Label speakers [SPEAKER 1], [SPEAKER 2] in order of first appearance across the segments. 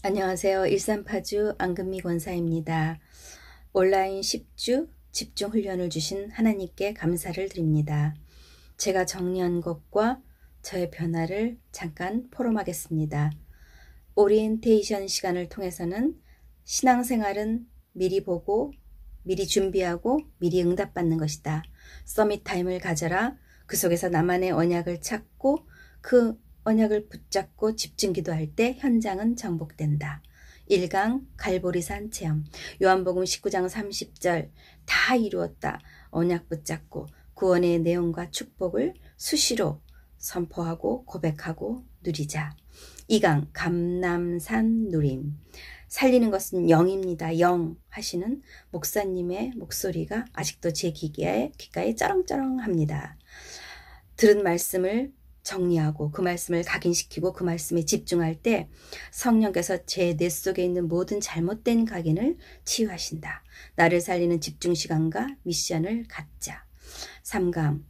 [SPEAKER 1] 안녕하세요. 일산파주 안금미 권사입니다. 온라인 10주 집중훈련을 주신 하나님께 감사를 드립니다. 제가 정리한 것과 저의 변화를 잠깐 포럼하겠습니다. 오리엔테이션 시간을 통해서는 신앙생활은 미리 보고,
[SPEAKER 2] 미리 준비하고,
[SPEAKER 1] 미리 응답받는 것이다. 서밋 타임을 가져라. 그 속에서 나만의 언약을 찾고, 그 언약을 붙잡고 집중기도 할 때 현장은 정복된다. 1강 갈보리산 체험 요한복음 19장 30절 다 이루었다. 언약 붙잡고 구원의 내용과 축복을 수시로 선포하고 고백하고 누리자. 2강 감남산 누림 살리는 것은 영입니다. 영 하시는 목사님의 목소리가 아직도 제 귀가에, 귀가에 쩌렁쩌렁합니다. 들은 말씀을 정리하고 그 말씀을 각인시키고 그 말씀에 집중할 때 성령께서 제 뇌 속에 있는 모든 잘못된 각인을 치유하신다. 나를 살리는 집중 시간과 미션을 갖자. 3감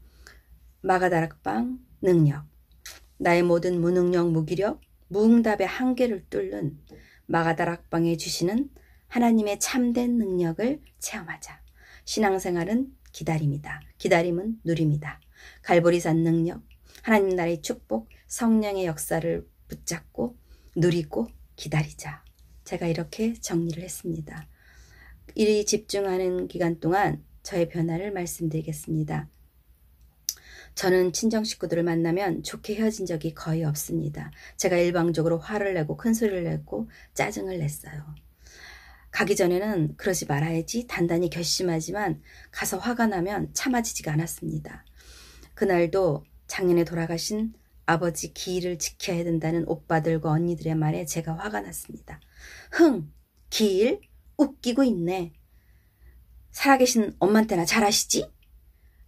[SPEAKER 1] 마가다락방 능력 나의 모든 무능력 무기력 무응답의 한계를 뚫는 마가다락방에 주시는 하나님의 참된 능력을 체험하자. 신앙생활은 기다림이다. 기다림은 누림니다 갈보리산 능력, 하나님 나라의 축복, 성령의 역사를 붙잡고 누리고 기다리자. 제가 이렇게 정리를 했습니다. 일이 집중하는 기간 동안 저의 변화를 말씀드리겠습니다. 저는 친정 식구들을 만나면 좋게 헤어진 적이 거의 없습니다. 제가 일방적으로 화를 내고 큰 소리를 냈고 짜증을 냈어요. 가기 전에는 그러지 말아야지 단단히 결심하지만 가서 화가 나면 참아지지가 않았습니다. 그날도 작년에 돌아가신 아버지 기일을 지켜야 된다는 오빠들과 언니들의 말에 제가 화가 났습니다. 흥, 기일, 웃기고 있네. 살아계신 엄마한테나 잘하시지?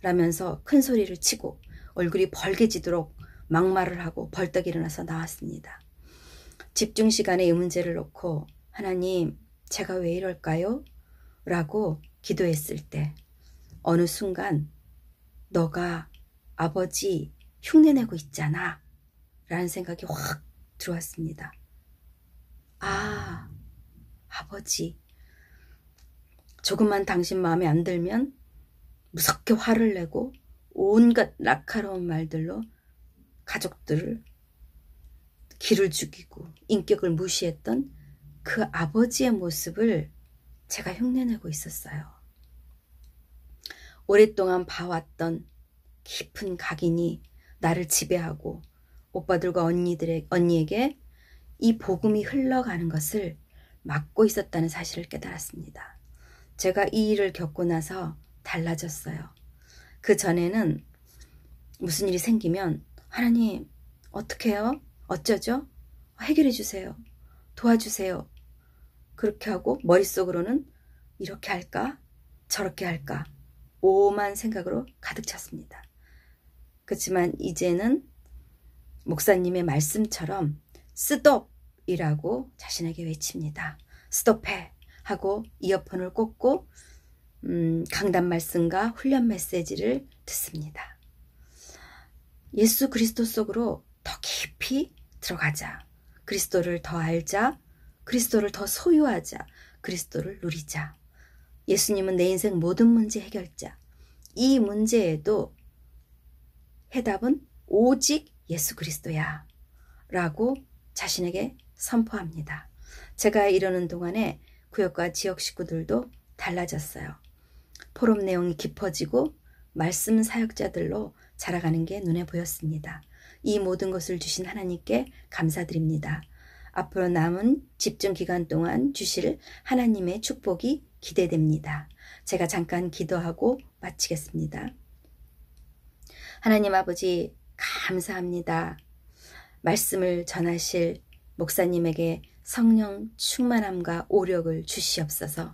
[SPEAKER 1] 라면서 큰 소리를 치고 얼굴이 벌개지도록 막말을 하고 벌떡 일어나서 나왔습니다. 집중 시간에 이 문제를 놓고 하나님, 제가 왜 이럴까요? 라고 기도했을 때 어느 순간 너가 아버지 흉내내고 있잖아. 라는 생각이 확 들어왔습니다. 아, 아버지. 조금만 당신 마음에 안 들면 무섭게 화를 내고 온갖 날카로운 말들로 가족들을 길을 죽이고 인격을 무시했던 그 아버지의 모습을 제가 흉내내고 있었어요. 오랫동안 봐왔던 깊은 각인이 나를 지배하고 오빠들과 언니들의 언니에게 이 복음이 흘러가는 것을 막고 있었다는 사실을 깨달았습니다. 제가 이 일을 겪고 나서 달라졌어요. 그 전에는 무슨 일이 생기면 하나님 어떻게 요 어쩌죠? 해결해 주세요. 도와주세요. 그렇게 하고 머릿속으로는 이렇게 할까? 저렇게 할까? 오만 생각으로 가득 찼습니다. 그렇지만 이제는 목사님의 말씀처럼 스톱이라고 자신에게 외칩니다. 스톱해 하고 이어폰을 꽂고 음, 강단 말씀과 훈련 메시지를 듣습니다. 예수 그리스도 속으로 더 깊이 들어가자. 그리스도를 더 알자. 그리스도를 더 소유하자. 그리스도를 누리자. 예수님은 내 인생 모든 문제 해결자. 이 문제에도 해답은 오직 예수 그리스도야. 라고 자신에게 선포합니다. 제가 이러는 동안에 구역과 지역 식구들도 달라졌어요. 포럼 내용이 깊어지고 말씀 사역자들로 자라가는 게 눈에 보였습니다. 이 모든 것을 주신 하나님께 감사드립니다. 앞으로 남은 집중 기간 동안 주실 하나님의 축복이 기대됩니다. 제가 잠깐 기도하고 마치겠습니다. 하나님 아버지, 감사합니다. 말씀을 전하실 목사님에게 성령 충만함과 오력을 주시옵소서.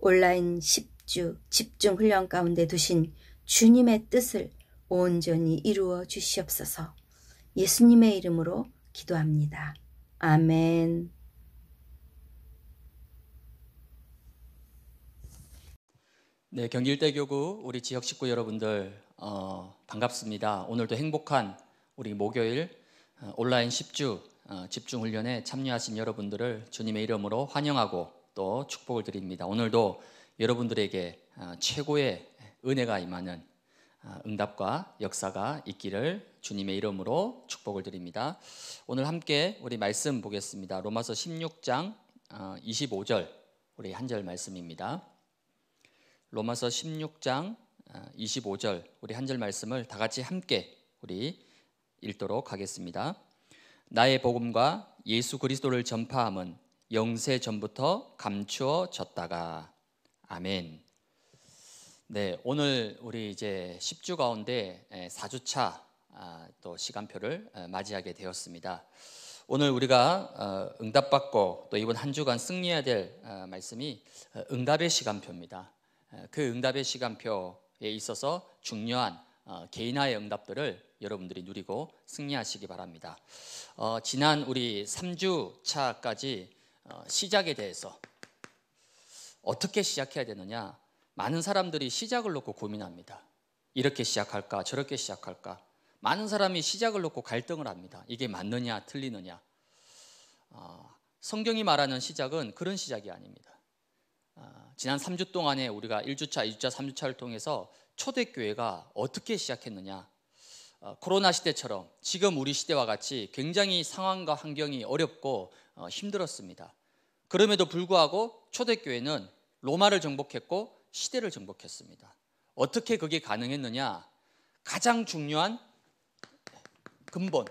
[SPEAKER 1] 온라인 10주 집중 훈련 가운데 두신 주님의 뜻을 온전히 이루어 주시옵소서. 예수님의 이름으로 기도합니다. 아멘.
[SPEAKER 2] 네, 경길대 교구 우리 지역 식구 여러분들 어, 반갑습니다. 오늘도 행복한 우리 목요일 어, 온라인 10주 어, 집중훈련에 참여하신 여러분들을 주님의 이름으로 환영하고 또 축복을 드립니다. 오늘도 여러분들에게 어, 최고의 은혜가 임하는 응답과 역사가 있기를 주님의 이름으로 축복을 드립니다. 오늘 함께 우리 말씀 보겠습니다. 로마서 16장 25절 우리 한절 말씀입니다. 로마서 16장 25절 어, 우리 한절 말씀을 다 같이 함께 우리 읽도록 하겠습니다. 나의 복음과 예수 그리스도를 전파함은 영세 전부터 감추어졌다가 아멘. 네, 오늘 우리 이제 10주 가운데 4주차 아, 또 시간표를 맞이하게 되었습니다. 오늘 우리가 어, 응답받고 또 이번 한 주간 승리해야 될 어, 말씀이 응답의 시간표입니다. 그 응답의 시간표 에 있어서 중요한 어, 개인화의 응답들을 여러분들이 누리고 승리하시기 바랍니다. 어, 지난 우리 3주 차까지 어, 시작에 대해서 어떻게 시작해야 되느냐 많은 사람들이 시작을 놓고 고민합니다. 이렇게 시작할까 저렇게 시작할까 많은 사람이 시작을 놓고 갈등을 합니다. 이게 맞느냐 틀리느냐 어, 성경이 말하는 시작은 그런 시작이 아닙니다. 지난 3주 동안에 우리가 1주차, 2주차, 3주차를 통해서 초대교회가 어떻게 시작했느냐. 어, 코로나 시대처럼 지금 우리 시대와 같이 굉장히 상황과 환경이 어렵고 어, 힘들었습니다. 그럼에도 불구하고 초대교회는 로마를 정복했고 시대를 정복했습니다. 어떻게 그게 가능했느냐? 가장 중요한 근본.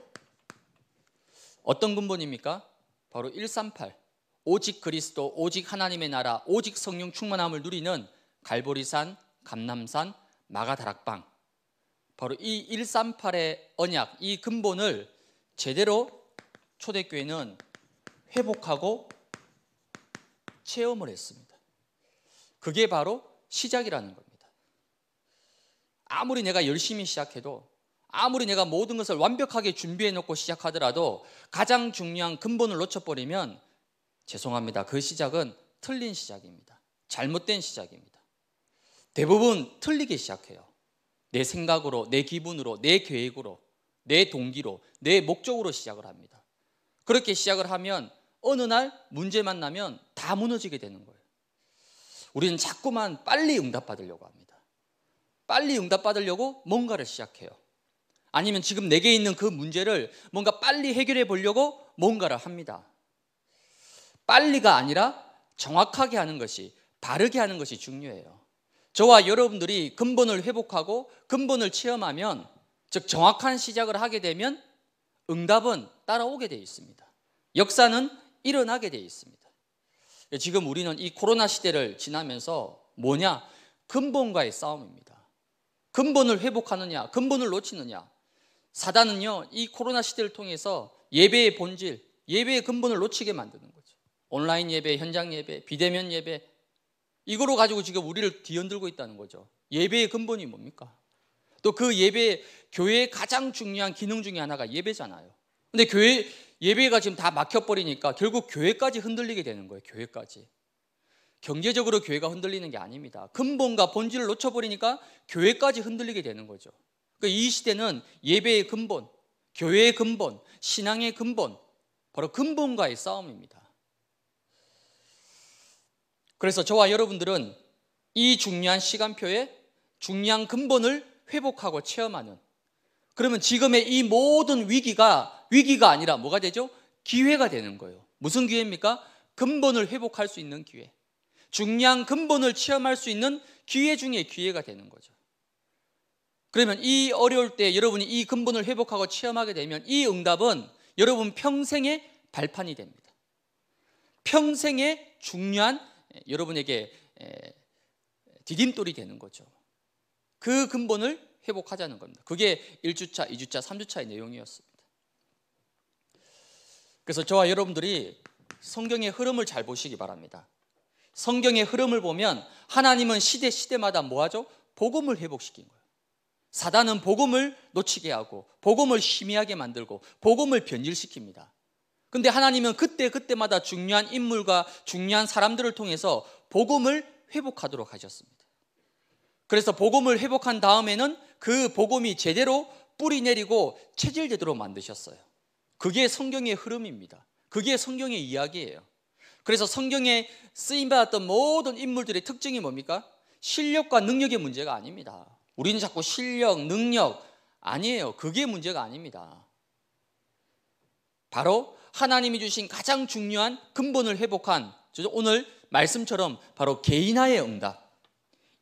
[SPEAKER 2] 어떤 근본입니까? 바로 138. 오직 그리스도, 오직 하나님의 나라, 오직 성령 충만함을 누리는 갈보리산, 감남산, 마가다락방 바로 이 138의 언약, 이 근본을 제대로 초대교회는 회복하고 체험을 했습니다. 그게 바로 시작이라는 겁니다. 아무리 내가 열심히 시작해도 아무리 내가 모든 것을 완벽하게 준비해 놓고 시작하더라도 가장 중요한 근본을 놓쳐버리면 죄송합니다. 그 시작은 틀린 시작입니다. 잘못된 시작입니다. 대부분 틀리게 시작해요. 내 생각으로, 내 기분으로, 내 계획으로, 내 동기로, 내 목적으로 시작을 합니다. 그렇게 시작을 하면 어느 날 문제만 나면 다 무너지게 되는 거예요. 우리는 자꾸만 빨리 응답받으려고 합니다. 빨리 응답받으려고 뭔가를 시작해요. 아니면 지금 내게 있는 그 문제를 뭔가 빨리 해결해 보려고 뭔가를 합니다. 빨리가 아니라 정확하게 하는 것이 바르게 하는 것이 중요해요. 저와 여러분들이 근본을 회복하고 근본을 체험하면 즉 정확한 시작을 하게 되면 응답은 따라오게 되어 있습니다. 역사는 일어나게 되어 있습니다. 지금 우리는 이 코로나 시대를 지나면서 뭐냐? 근본과의 싸움입니다. 근본을 회복하느냐, 근본을 놓치느냐. 사단은요, 이 코로나 시대를 통해서 예배의 본질, 예배의 근본을 놓치게 만드는 거예요. 온라인 예배, 현장 예배, 비대면 예배 이거로 가지고 지금 우리를 뒤흔들고 있다는 거죠. 예배의 근본이 뭡니까? 또 그 예배 교회의 가장 중요한 기능 중에 하나가 예배잖아요. 근데 교회 예배가 지금 다 막혀 버리니까 결국 교회까지 흔들리게 되는 거예요. 교회까지. 경제적으로 교회가 흔들리는 게 아닙니다. 근본과 본질을 놓쳐버리니까 교회까지 흔들리게 되는 거죠. 그러니까 이 시대는 예배의 근본, 교회의 근본, 신앙의 근본, 바로 근본과의 싸움입니다. 그래서 저와 여러분들은 이 중요한 시간표에 중요한 근본을 회복하고 체험하는 그러면 지금의 이 모든 위기가 위기가 아니라 뭐가 되죠? 기회가 되는 거예요. 무슨 기회입니까? 근본을 회복할 수 있는 기회. 중요한 근본을 체험할 수 있는 기회 중에 기회가 되는 거죠. 그러면 이 어려울 때 여러분이 이 근본을 회복하고 체험하게 되면 이 응답은 여러분 평생의 발판이 됩니다. 평생의 중요한 예, 여러분에게 예, 디딤돌이 되는 거죠. 그 근본을 회복하자는 겁니다. 그게 1주차, 2주차, 3주차의 내용이었습니다. 그래서 저와 여러분들이 성경의 흐름을 잘 보시기 바랍니다. 성경의 흐름을 보면 하나님은 시대 시대마다 뭐하죠? 복음을 회복시킨 거예요. 사단은 복음을 놓치게 하고 복음을 희미하게 만들고 복음을 변질시킵니다. 근데 하나님은 그때 그때마다 중요한 인물과 중요한 사람들을 통해서 복음을 회복하도록 하셨습니다. 그래서 복음을 회복한 다음에는 그 복음이 제대로 뿌리 내리고 체질되도록 만드셨어요. 그게 성경의 흐름입니다. 그게 성경의 이야기예요. 그래서 성경에 쓰임받았던 모든 인물들의 특징이 뭡니까? 실력과 능력의 문제가 아닙니다. 우리는 자꾸 실력, 능력 아니에요. 그게 문제가 아닙니다. 바로 하나님이 주신 가장 중요한 근본을 회복한 오늘 말씀처럼 바로 개인화의 응답.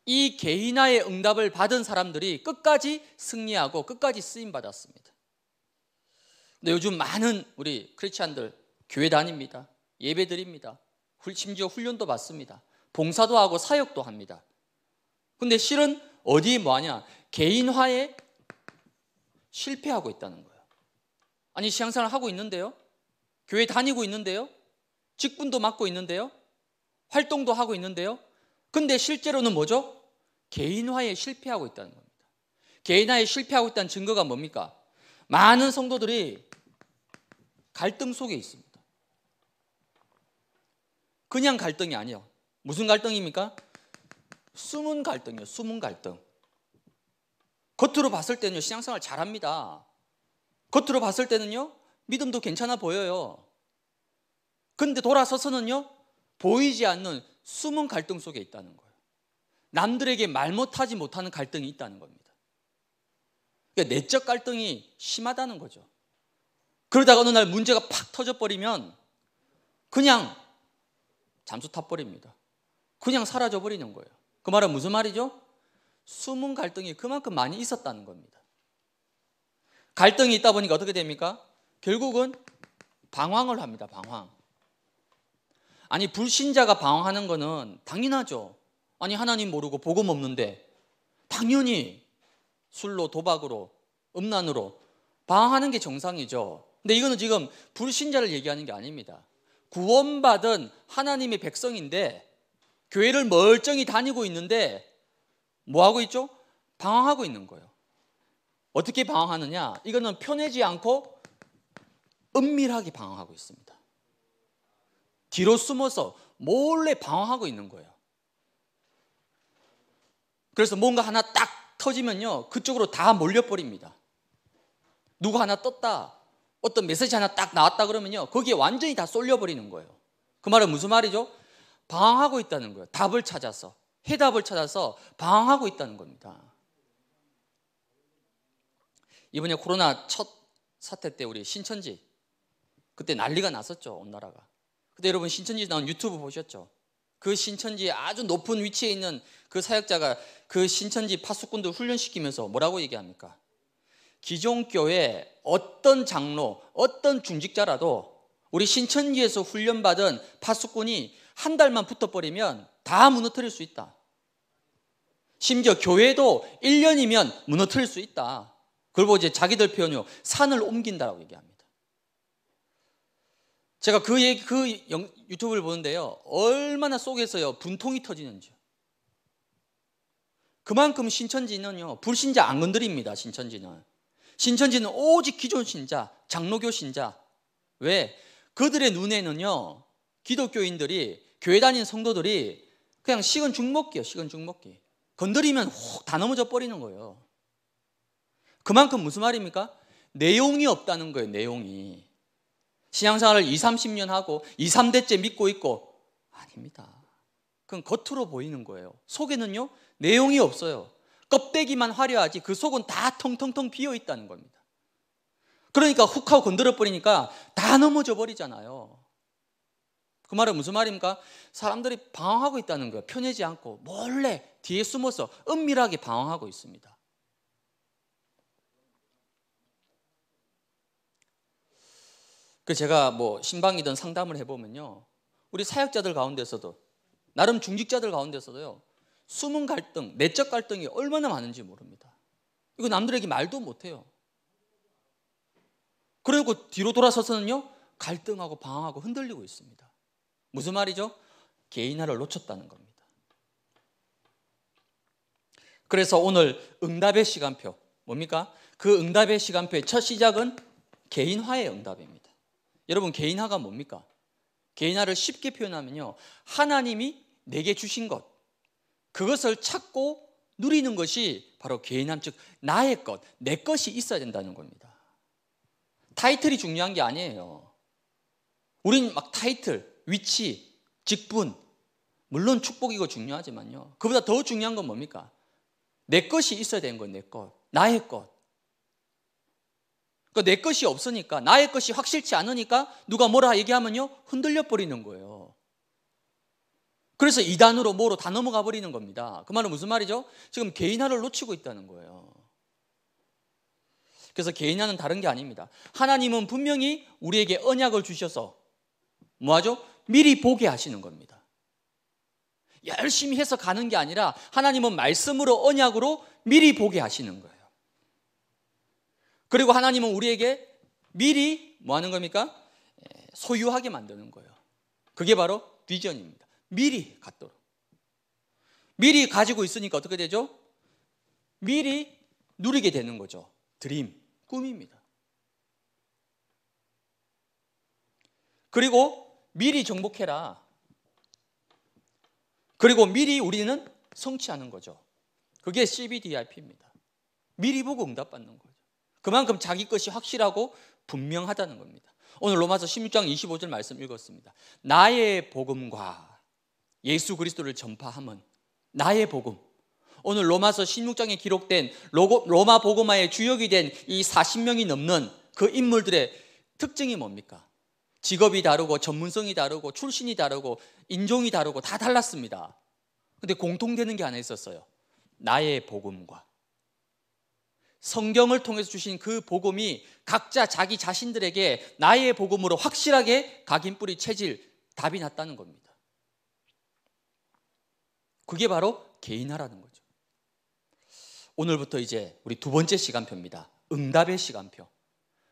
[SPEAKER 2] 이 개인화의 응답을 받은 사람들이 끝까지 승리하고 끝까지 쓰임 받았습니다. 근데 요즘 많은 우리 크리스천들 교회 다닙니다. 예배 드립니다. 심지어 훈련도 받습니다. 봉사도 하고 사역도 합니다. 근데 실은 어디 뭐하냐? 개인화에 실패하고 있다는 거예요. 아니 시향생활 하고 있는데요. 교회 다니고 있는데요. 직분도 맡고 있는데요. 활동도 하고 있는데요. 근데 실제로는 뭐죠? 개인화에 실패하고 있다는 겁니다. 개인화에 실패하고 있다는 증거가 뭡니까? 많은 성도들이 갈등 속에 있습니다. 그냥 갈등이 아니에요. 무슨 갈등입니까? 숨은 갈등이요. 숨은 갈등. 겉으로 봤을 때는요. 신앙생활 잘합니다. 겉으로 봤을 때는요. 믿음도 괜찮아 보여요. 근데 돌아서서는요, 보이지 않는 숨은 갈등 속에 있다는 거예요. 남들에게 말 못하지 못하는 갈등이 있다는 겁니다. 그러니까 내적 갈등이 심하다는 거죠. 그러다가 어느 날 문제가 팍 터져버리면 그냥 잠수 타버립니다. 그냥 사라져버리는 거예요. 그 말은 무슨 말이죠? 숨은 갈등이 그만큼 많이 있었다는 겁니다. 갈등이 있다 보니까 어떻게 됩니까? 결국은 방황을 합니다. 방황. 아니 불신자가 방황하는 거는 당연하죠. 아니 하나님 모르고 복음 없는데 당연히 술로 도박으로 음란으로 방황하는 게 정상이죠. 근데 이거는 지금 불신자를 얘기하는 게 아닙니다. 구원받은 하나님의 백성인데 교회를 멀쩡히 다니고 있는데 뭐 하고 있죠? 방황하고 있는 거예요. 어떻게 방황하느냐? 이거는 편해지 않고 은밀하게 방황하고 있습니다. 뒤로 숨어서 몰래 방황하고 있는 거예요. 그래서 뭔가 하나 딱 터지면요. 그쪽으로 다 몰려버립니다. 누구 하나 떴다. 어떤 메시지 하나 딱 나왔다 그러면요. 거기에 완전히 다 쏠려버리는 거예요. 그 말은 무슨 말이죠? 방황하고 있다는 거예요. 답을 찾아서. 해답을 찾아서 방황하고 있다는 겁니다. 이번에 코로나 첫 사태 때 우리 신천지 그때 난리가 났었죠. 온 나라가. 그때 여러분 신천지 나온 유튜브 보셨죠? 그 신천지에 아주 높은 위치에 있는 그 사역자가 그 신천지 파수꾼들 훈련시키면서 뭐라고 얘기합니까? 기존교회 어떤 장로, 어떤 중직자라도 우리 신천지에서 훈련받은 파수꾼이 한 달만 붙어버리면 다 무너뜨릴 수 있다. 심지어 교회도 1년이면 무너뜨릴 수 있다. 그걸 고 이제 자기들 표현으로 산을 옮긴다라고 얘기합니다. 제가 그, 얘기, 그 영, 유튜브를 보는데요. 얼마나 속에서요. 분통이 터지는지요. 그만큼 신천지는요. 불신자 안 건드립니다. 신천지는. 신천지는 오직 기존 신자, 장로교 신자. 왜? 그들의 눈에는요. 기독교인들이 교회 다니는 성도들이 그냥 식은 죽먹기요. 식은 죽먹기. 건드리면 혹다 넘어져 버리는 거예요. 그만큼 무슨 말입니까? 내용이 없다는 거예요. 내용이. 신앙생활을 20, 30년 하고 2, 3대째 믿고 있고 아닙니다. 그건 겉으로 보이는 거예요. 속에는요, 내용이 없어요. 껍데기만 화려하지 그 속은 다 텅텅텅 비어 있다는 겁니다. 그러니까 훅 하고 건드려 버리니까 다 넘어져 버리잖아요. 그 말은 무슨 말입니까? 사람들이 방황하고 있다는 거예요. 편해지 않고 몰래 뒤에 숨어서 은밀하게 방황하고 있습니다. 그 제가 뭐 신방이든 상담을 해보면요. 우리 사역자들 가운데서도 나름 중직자들 가운데서도요. 숨은 갈등, 내적 갈등이 얼마나 많은지 모릅니다. 이거 남들에게 말도 못해요. 그리고 뒤로 돌아서서는요. 갈등하고 방황하고 흔들리고 있습니다. 무슨 말이죠? 개인화를 놓쳤다는 겁니다. 그래서 오늘 응답의 시간표 뭡니까? 그 응답의 시간표의 첫 시작은 개인화의 응답입니다. 여러분 개인화가 뭡니까? 개인화를 쉽게 표현하면요. 하나님이 내게 주신 것 그것을 찾고 누리는 것이 바로 개인함 즉 나의 것, 내 것이 있어야 된다는 겁니다. 타이틀이 중요한 게 아니에요. 우린 막 타이틀, 위치, 직분 물론 축복이고 중요하지만요. 그보다 더 중요한 건 뭡니까? 내 것이 있어야 되는 건 내 것, 나의 것. 그러니까 내 것이 없으니까 나의 것이 확실치 않으니까 누가 뭐라 얘기하면요 흔들려 버리는 거예요. 그래서 이단으로 뭐로 다 넘어가 버리는 겁니다. 그 말은 무슨 말이죠? 지금 개인화를 놓치고 있다는 거예요. 그래서 개인화는 다른 게 아닙니다. 하나님은 분명히 우리에게 언약을 주셔서 뭐하죠? 미리 보게 하시는 겁니다. 열심히 해서 가는 게 아니라 하나님은 말씀으로 언약으로 미리 보게 하시는 거예요. 그리고 하나님은 우리에게 미리 뭐 하는 겁니까? 소유하게 만드는 거예요. 그게 바로 비전입니다. 미리 갖도록. 미리 가지고 있으니까 어떻게 되죠? 미리 누리게 되는 거죠. 드림, 꿈입니다. 그리고 미리 정복해라. 그리고 미리 우리는 성취하는 거죠. 그게 CBDIP입니다. 미리 보고 응답받는 거예요. 그만큼 자기 것이 확실하고 분명하다는 겁니다. 오늘 로마서 16장 25절 말씀 읽었습니다. 나의 복음과 예수 그리스도를 전파함은 나의 복음. 오늘 로마서 16장에 기록된 로고, 로마 복음화의 주역이 된 이 40명이 넘는 그 인물들의 특징이 뭡니까? 직업이 다르고 전문성이 다르고 출신이 다르고 인종이 다르고 다 달랐습니다. 근데 공통되는 게 하나 있었어요. 나의 복음과 성경을 통해서 주신 그 복음이 각자 자기 자신들에게 나의 복음으로 확실하게 각인 뿌리 체질 답이 났다는 겁니다. 그게 바로 개인화라는 거죠. 오늘부터 이제 우리 두 번째 시간표입니다. 응답의 시간표.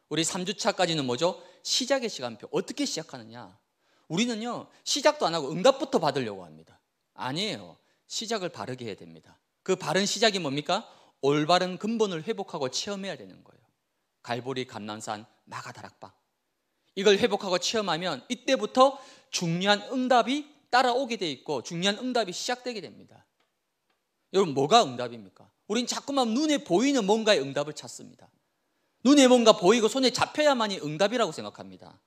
[SPEAKER 2] 우리 3주차까지는 뭐죠? 시작의 시간표. 어떻게 시작하느냐? 우리는요, 시작도 안 하고 응답부터 받으려고 합니다. 아니에요. 시작을 바르게 해야 됩니다. 그 바른 시작이 뭡니까? 올바른 근본을 회복하고 체험해야 되는 거예요. 갈보리 감남산 마가다락방. 이걸 회복하고 체험하면 이때부터 중요한 응답이 따라오게 돼 있고 중요한 응답이 시작되게 됩니다. 여러분 뭐가 응답입니까? 우린 자꾸만 눈에 보이는 뭔가의 응답을 찾습니다. 눈에 뭔가 보이고 손에 잡혀야만이 응답이라고 생각합니다.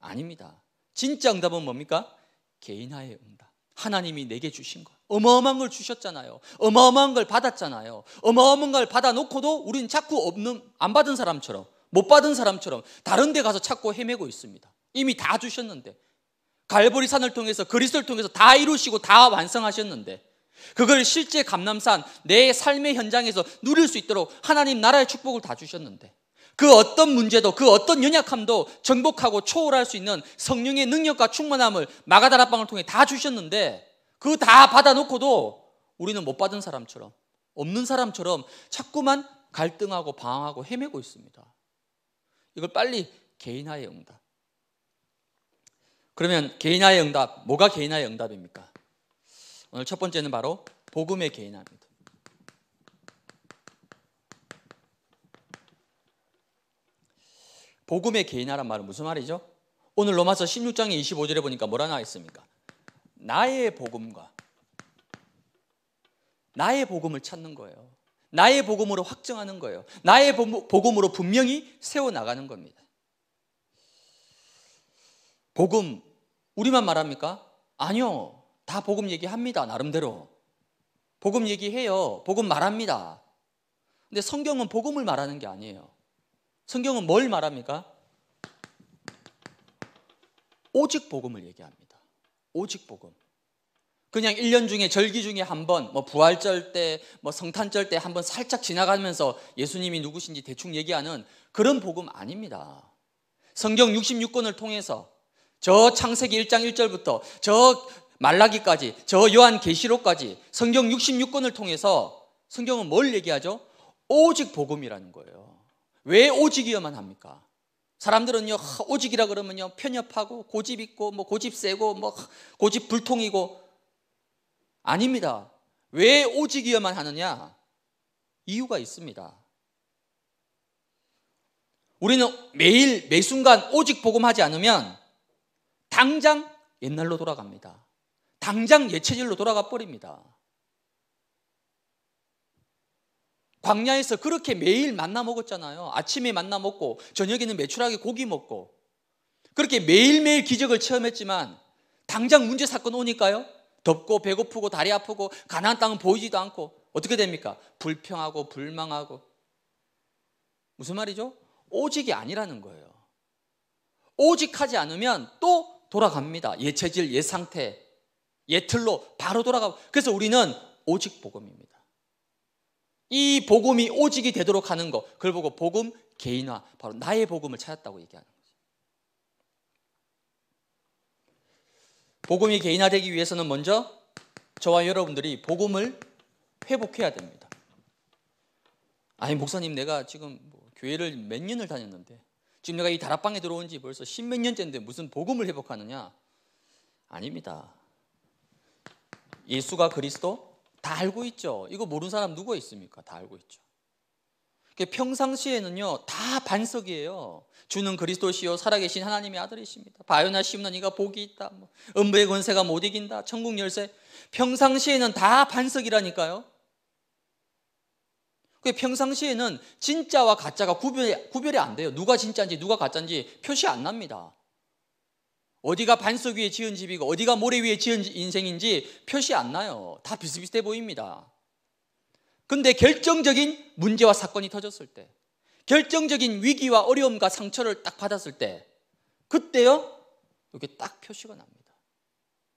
[SPEAKER 2] 아닙니다. 진짜 응답은 뭡니까? 개인화의 응답. 하나님이 내게 주신 것. 어마어마한 걸 주셨잖아요. 어마어마한 걸 받았잖아요. 어마어마한 걸 받아놓고도 우린 자꾸 없는 안 받은 사람처럼 못 받은 사람처럼 다른 데 가서 찾고 헤매고 있습니다. 이미 다 주셨는데 갈보리 산을 통해서 그리스도를 통해서 다 이루시고 다 완성하셨는데 그걸 실제 감남산 내 삶의 현장에서 누릴 수 있도록 하나님 나라의 축복을 다 주셨는데 그 어떤 문제도 그 어떤 연약함도 정복하고 초월할 수 있는 성령의 능력과 충만함을 마가다라방을 통해 다 주셨는데 그다 받아놓고도 우리는 못 받은 사람처럼 없는 사람처럼 자꾸만 갈등하고 방황하고 헤매고 있습니다. 이걸 빨리 개인화의 응답. 그러면 개인화의 응답, 뭐가 개인화의 응답입니까? 오늘 첫 번째는 바로 복음의 개인화입니다. 복음의 개인화란 말은 무슨 말이죠? 오늘 로마서 1 6장 25절에 보니까 뭐라 나와 있습니까? 나의 복음과 나의 복음을 찾는 거예요. 나의 복음으로 확정하는 거예요. 나의 복음으로 분명히 세워 나가는 겁니다. 복음 우리만 말합니까? 아니요. 다 복음 얘기합니다. 나름대로. 복음 얘기해요. 복음 말합니다. 근데 성경은 복음을 말하는 게 아니에요. 성경은 뭘 말합니까? 오직 복음을 얘기합니다. 오직 복음. 그냥 1년 중에 절기 중에 한 번, 뭐 부활절 때, 뭐 성탄절 때 한 번 살짝 지나가면서 예수님이 누구신지 대충 얘기하는 그런 복음 아닙니다. 성경 66권을 통해서 저 창세기 1장 1절부터 저 말라기까지 저 요한 계시록까지 성경 66권을 통해서 성경은 뭘 얘기하죠? 오직 복음이라는 거예요. 왜 오직이어만 합니까? 사람들은요 오직이라 그러면요 편협하고 고집 있고 뭐 고집 세고 뭐 고집 불통이고 아닙니다. 왜 오직이어만 하느냐? 이유가 있습니다. 우리는 매일 매 순간 오직 복음하지 않으면 당장 옛날로 돌아갑니다. 당장 예체질로 돌아가 버립니다. 광야에서 그렇게 매일 만나 먹었잖아요. 아침에 만나 먹고 저녁에는 매출하게 고기 먹고 그렇게 매일매일 기적을 체험했지만 당장 문제 사건 오니까요. 덥고 배고프고 다리 아프고 가나안 땅은 보이지도 않고 어떻게 됩니까? 불평하고 불망하고 무슨 말이죠? 오직이 아니라는 거예요. 오직하지 않으면 또 돌아갑니다. 예 체질, 예 상태, 예 틀로 바로 돌아가고 그래서 우리는 오직 복음입니다. 이 복음이 오직이 되도록 하는 것. 그걸 보고 복음 개인화, 바로 나의 복음을 찾았다고 얘기하는 거죠. 복음이 개인화되기 위해서는 먼저 저와 여러분들이 복음을 회복해야 됩니다. 아니 목사님 내가 지금 뭐 교회를 몇 년을 다녔는데 지금 내가 이 다락방에 들어온 지 벌써 십몇 년째인데 무슨 복음을 회복하느냐? 아닙니다. 예수가 그리스도, 다 알고 있죠. 이거 모르는 사람 누가 있습니까? 다 알고 있죠. 평상시에는요 다 반석이에요. 주는 그리스도시요 살아계신 하나님의 아들이십니다. 바요나 심는 이가 복이 있다. 뭐, 음부의 권세가 못 이긴다. 천국 열쇠. 평상시에는 다 반석이라니까요. 평상시에는 진짜와 가짜가 구별이, 구별이 안 돼요. 누가 진짜인지 누가 가짜인지 표시 안 납니다. 어디가 반석 위에 지은 집이고 어디가 모래 위에 지은 인생인지 표시 안 나요. 다 비슷비슷해 보입니다. 근데 결정적인 문제와 사건이 터졌을 때, 결정적인 위기와 어려움과 상처를 딱 받았을 때, 그때요, 이게 렇딱 표시가 납니다.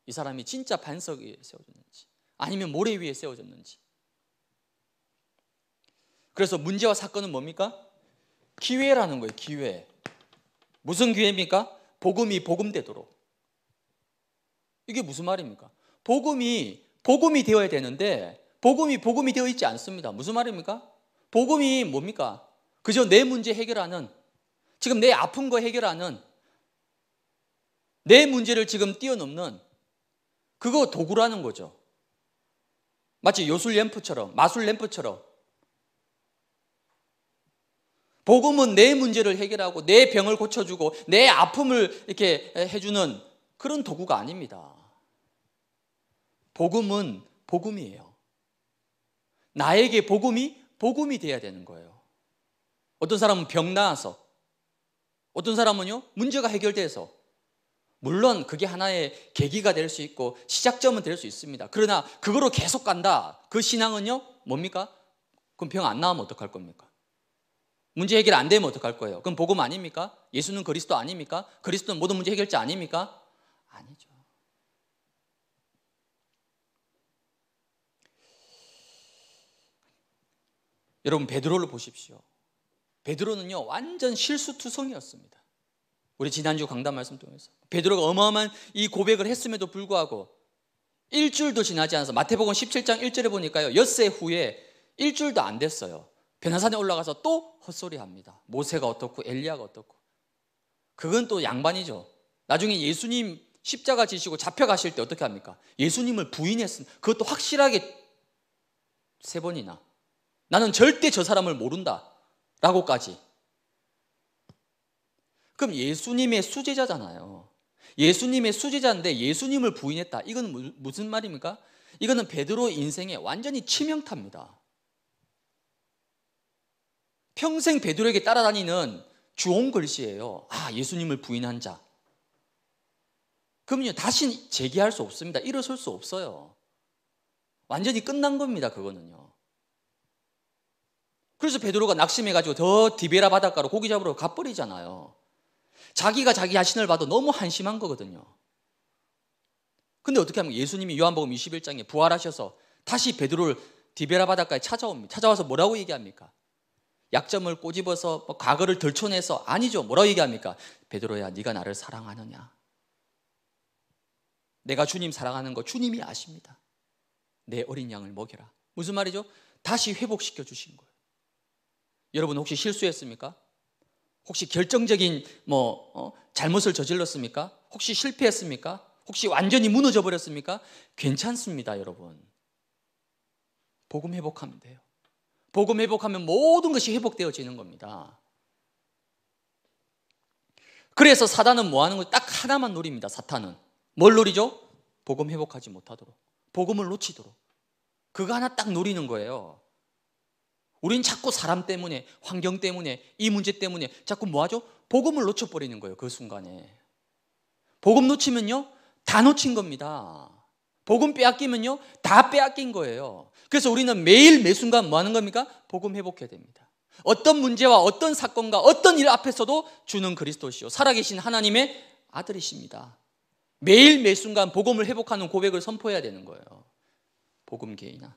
[SPEAKER 2] 이 사람이 진짜 반석 위에 세워졌는지, 아니면 모래 위에 세워졌는지. 그래서 문제와 사건은 뭡니까? 기회라는 거예요, 기회. 무슨 기회입니까? 복음이 복음 되도록. 이게 무슨 말입니까? 복음이 복음이 되어야 되는데 복음이 복음이 되어 있지 않습니다. 무슨 말입니까? 복음이 뭡니까? 그저 내 문제 해결하는 지금 내 아픈 거 해결하는 내 문제를 지금 뛰어넘는 그거 도구라는 거죠. 마치 요술 램프처럼 마술 램프처럼 복음은 내 문제를 해결하고 내 병을 고쳐주고 내 아픔을 이렇게 해주는 그런 도구가 아닙니다. 복음은 복음이에요. 나에게 복음이 복음이 돼야 되는 거예요. 어떤 사람은 병 나아서, 어떤 사람은요, 문제가 해결돼서. 물론 그게 하나의 계기가 될 수 있고 시작점은 될 수 있습니다. 그러나 그거로 계속 간다. 그 신앙은요, 뭡니까? 그럼 병 안 나오면 어떡할 겁니까? 문제 해결 안 되면 어떡할 거예요? 그럼 복음 아닙니까? 예수는 그리스도 아닙니까? 그리스도는 모든 문제 해결자 아닙니까? 아니죠. 여러분 베드로를 보십시오. 베드로는요 완전 실수투성이었습니다. 우리 지난주 강단 말씀 통해서 베드로가 어마어마한 이 고백을 했음에도 불구하고 일주일도 지나지 않아서 마태복음 17장 1절에 보니까요 엿새 후에 일주일도 안 됐어요. 변화산에 올라가서 또 헛소리합니다. 모세가 어떻고 엘리야가 어떻고. 그건 또 양반이죠. 나중에 예수님 십자가 지시고 잡혀가실 때 어떻게 합니까? 예수님을 부인했음. 그것도 확실하게 세 번이나. 나는 절대 저 사람을 모른다. 라고까지. 그럼 예수님의 수제자잖아요. 예수님의 수제자인데 예수님을 부인했다. 이건 무슨 말입니까? 이거는 베드로 인생에 완전히 치명타입니다. 평생 베드로에게 따라다니는 주홍 글씨예요. 아, 예수님을 부인한 자. 그럼요, 다시 재기할 수 없습니다. 일어설 수 없어요. 완전히 끝난 겁니다, 그거는요. 그래서 베드로가 낙심해가지고 더 디베라 바닷가로 고기 잡으러 가버리잖아요. 자기가 자기 자신을 봐도 너무 한심한 거거든요. 근데 어떻게 하면 예수님이 요한복음 21장에 부활하셔서 다시 베드로를 디베라 바닷가에 찾아옵니다. 찾아와서 뭐라고 얘기합니까? 약점을 꼬집어서 뭐 과거를 들춰내서 아니죠. 뭐라고 얘기합니까? 베드로야, 네가 나를 사랑하느냐? 내가 주님 사랑하는 거 주님이 아십니다. 내 어린 양을 먹여라. 무슨 말이죠? 다시 회복시켜 주신 거예요. 여러분 혹시 실수했습니까? 혹시 결정적인 뭐 어, 잘못을 저질렀습니까? 혹시 실패했습니까? 혹시 완전히 무너져 버렸습니까? 괜찮습니다, 여러분. 복음 회복하면 돼요. 복음 회복하면 모든 것이 회복되어지는 겁니다. 그래서 사단은 뭐 하는 거예요? 딱 하나만 노립니다. 사탄은 뭘 노리죠? 복음 회복하지 못하도록, 복음을 놓치도록 그거 하나 딱 노리는 거예요. 우린 자꾸 사람 때문에, 환경 때문에, 이 문제 때문에 자꾸 뭐 하죠? 복음을 놓쳐버리는 거예요. 그 순간에 복음 놓치면요 다 놓친 겁니다. 복음 빼앗기면요, 다 빼앗긴 거예요. 그래서 우리는 매일 매순간 뭐 하는 겁니까? 복음 회복해야 됩니다. 어떤 문제와 어떤 사건과 어떤 일 앞에서도 주는 그리스도시요. 살아계신 하나님의 아들이십니다. 매일 매순간 복음을 회복하는 고백을 선포해야 되는 거예요. 복음 개인화.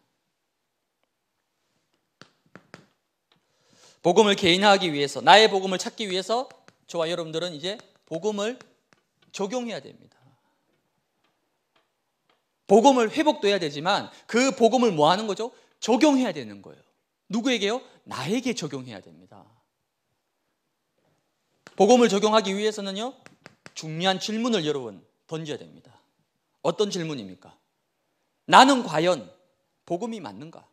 [SPEAKER 2] 복음을 개인화하기 위해서, 나의 복음을 찾기 위해서 저와 여러분들은 이제 복음을 적용해야 됩니다. 복음을 회복도 해야 되지만 그 복음을 뭐 하는 거죠? 적용해야 되는 거예요. 누구에게요? 나에게 적용해야 됩니다. 복음을 적용하기 위해서는요. 중요한 질문을 여러분 던져야 됩니다. 어떤 질문입니까? 나는 과연 복음이 맞는가?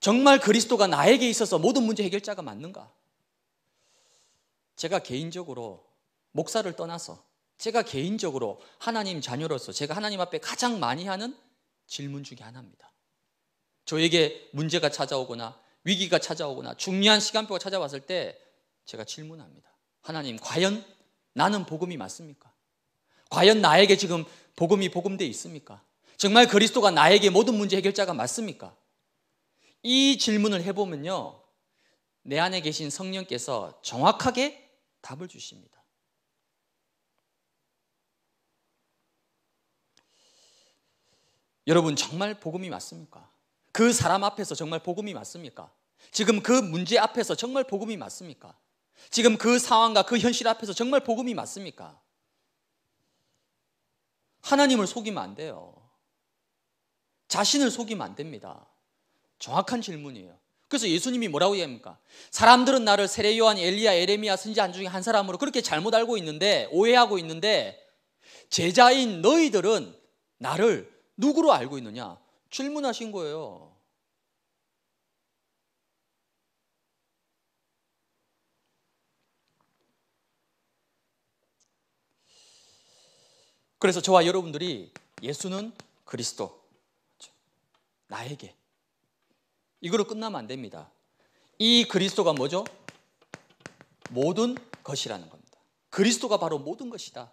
[SPEAKER 2] 정말 그리스도가 나에게 있어서 모든 문제 해결자가 맞는가? 제가 개인적으로 목사를 떠나서 제가 개인적으로 하나님 자녀로서 제가 하나님 앞에 가장 많이 하는 질문 중에 하나입니다. 저에게 문제가 찾아오거나 위기가 찾아오거나 중요한 시간표가 찾아왔을 때 제가 질문합니다. 하나님, 과연 나는 복음이 맞습니까? 과연 나에게 지금 복음이 복음돼 있습니까? 정말 그리스도가 나에게 모든 문제 해결자가 맞습니까? 이 질문을 해보면요. 내 안에 계신 성령께서 정확하게 답을 주십니다. 여러분 정말 복음이 맞습니까? 그 사람 앞에서 정말 복음이 맞습니까? 지금 그 문제 앞에서 정말 복음이 맞습니까? 지금 그 상황과 그 현실 앞에서 정말 복음이 맞습니까? 하나님을 속이면 안 돼요. 자신을 속이면 안 됩니다. 정확한 질문이에요. 그래서 예수님이 뭐라고 얘기합니까? 사람들은 나를 세례 요한, 엘리야, 에레미야 선지 한 중에 한 사람으로 그렇게 잘못 알고 있는데 오해하고 있는데 제자인 너희들은 나를 누구로 알고 있느냐? 질문하신 거예요. 그래서 저와 여러분들이 예수는 그리스도 나에게 이거로 끝나면 안 됩니다. 이 그리스도가 뭐죠? 모든 것이라는 겁니다. 그리스도가 바로 모든 것이다.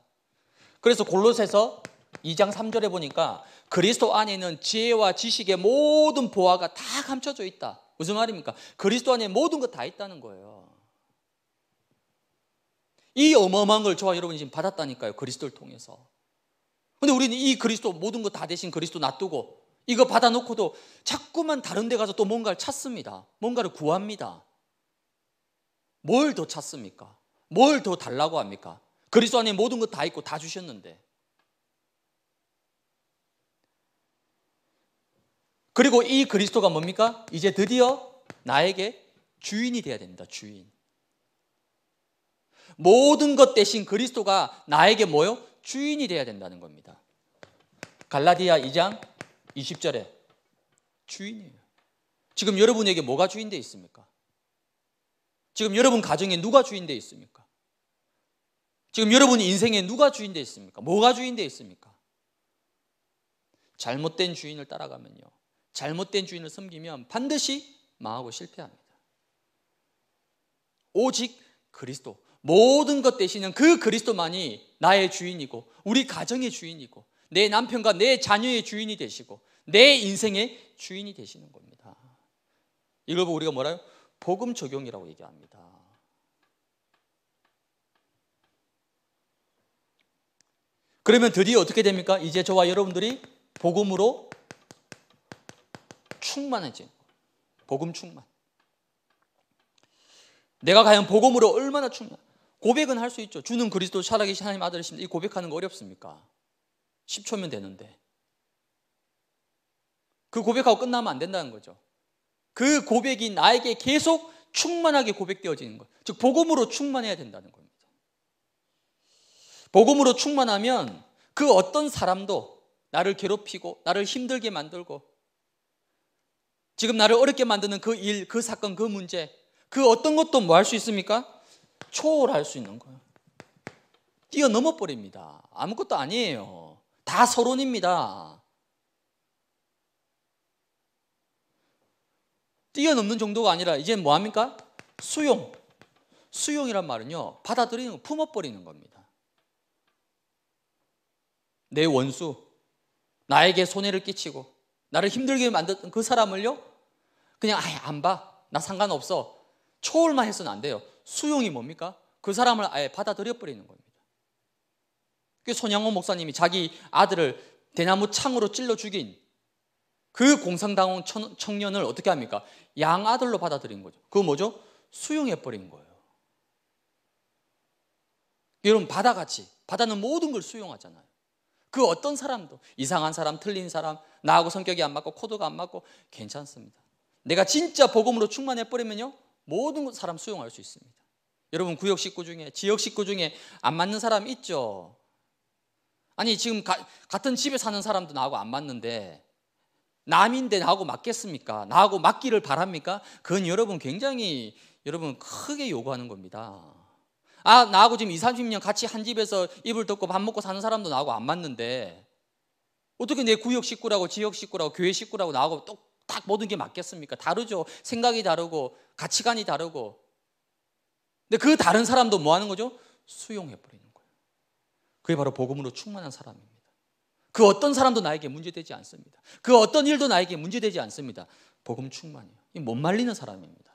[SPEAKER 2] 그래서 골로새서 2장 3절에 보니까 그리스도 안에는 지혜와 지식의 모든 보화가 다 감춰져 있다. 무슨 말입니까? 그리스도 안에 모든 것 다 있다는 거예요. 이 어마어마한 걸 저와 여러분이 지금 받았다니까요. 그리스도를 통해서. 근데 우리는 이 그리스도 모든 것 다 대신 그리스도 놔두고 이거 받아놓고도 자꾸만 다른 데 가서 또 뭔가를 찾습니다. 뭔가를 구합니다. 뭘 더 찾습니까? 뭘 더 달라고 합니까? 그리스도 안에 모든 것 다 있고 다 주셨는데. 그리고 이 그리스도가 뭡니까? 이제 드디어 나에게 주인이 되어야 됩니다. 주인. 모든 것 대신 그리스도가 나에게 뭐요? 주인이 되어야 된다는 겁니다. 갈라디아 2장 20절에 주인이에요. 지금 여러분에게 뭐가 주인 돼 있습니까? 지금 여러분 가정에 누가 주인 돼 있습니까? 지금 여러분 인생에 누가 주인 돼 있습니까? 뭐가 주인 돼 있습니까? 잘못된 주인을 따라가면요. 잘못된 주인을 섬기면 반드시 망하고 실패합니다. 오직 그리스도 모든 것 대신은 그 그리스도만이 나의 주인이고 우리 가정의 주인이고 내 남편과 내 자녀의 주인이 되시고 내 인생의 주인이 되시는 겁니다. 이걸 보고 우리가 뭐라요? 복음 적용이라고 얘기합니다. 그러면 드디어 어떻게 됩니까? 이제 저와 여러분들이 복음으로 충만해진 복음 충만. 내가 과연 복음으로 얼마나 충만? 고백은 할 수 있죠. 주는 그리스도 살아계신 하나님 아들이십니이 고백하는 거 어렵습니까? 10초면 되는데. 그 고백하고 끝나면 안 된다는 거죠. 그 고백이 나에게 계속 충만하게 고백되어지는 것. 즉, 복음으로 충만해야 된다는 겁니다. 복음으로 충만하면 그 어떤 사람도 나를 괴롭히고, 나를 힘들게 만들고, 지금 나를 어렵게 만드는 그 일, 그 사건, 그 문제, 그 어떤 것도 뭐 할 수 있습니까? 초월할 수 있는 거예요. 뛰어넘어 버립니다. 아무것도 아니에요. 다 서론입니다. 뛰어넘는 정도가 아니라 이제 뭐 합니까? 수용. 수용이란 말은요. 받아들이는 품어 버리는 겁니다. 내 원수 나에게 손해를 끼치고 나를 힘들게 만든그 사람을요? 그냥 아예 안 봐. 나 상관없어. 초월만 해서는 안 돼요. 수용이 뭡니까? 그 사람을 아예 받아들여 버리는 겁니다. 그 손양호 목사님이 자기 아들을 대나무 창으로 찔러 죽인 그 공상당원 청년을 어떻게 합니까? 양아들로 받아들인 거죠. 그거 뭐죠? 수용해버린 거예요. 여러분, 바다같이, 바다는 모든 걸 수용하잖아요. 그 어떤 사람도 이상한 사람, 틀린 사람, 나하고 성격이 안 맞고 코드가 안 맞고 괜찮습니다. 내가 진짜 복음으로 충만해 버리면요. 모든 사람 수용할 수 있습니다. 여러분 구역 식구 중에 지역 식구 중에 안 맞는 사람 있죠. 아니 지금 가, 같은 집에 사는 사람도 나하고 안 맞는데 남인데 나하고 맞겠습니까? 나하고 맞기를 바랍니까? 그건 여러분 굉장히 여러분 크게 요구하는 겁니다. 아, 나하고 지금 20, 30년 같이 한 집에서 이불 덮고 밥 먹고 사는 사람도 나하고 안 맞는데 어떻게 내 구역 식구라고 지역 식구라고 교회 식구라고 나하고 똑딱 모든 게 맞겠습니까? 다르죠. 생각이 다르고 가치관이 다르고. 근데 그 다른 사람도 뭐 하는 거죠? 수용해 버리는 거예요. 그게 바로 복음으로 충만한 사람입니다. 그 어떤 사람도 나에게 문제되지 않습니다. 그 어떤 일도 나에게 문제되지 않습니다. 복음 충만이에요. 못 말리는 사람입니다.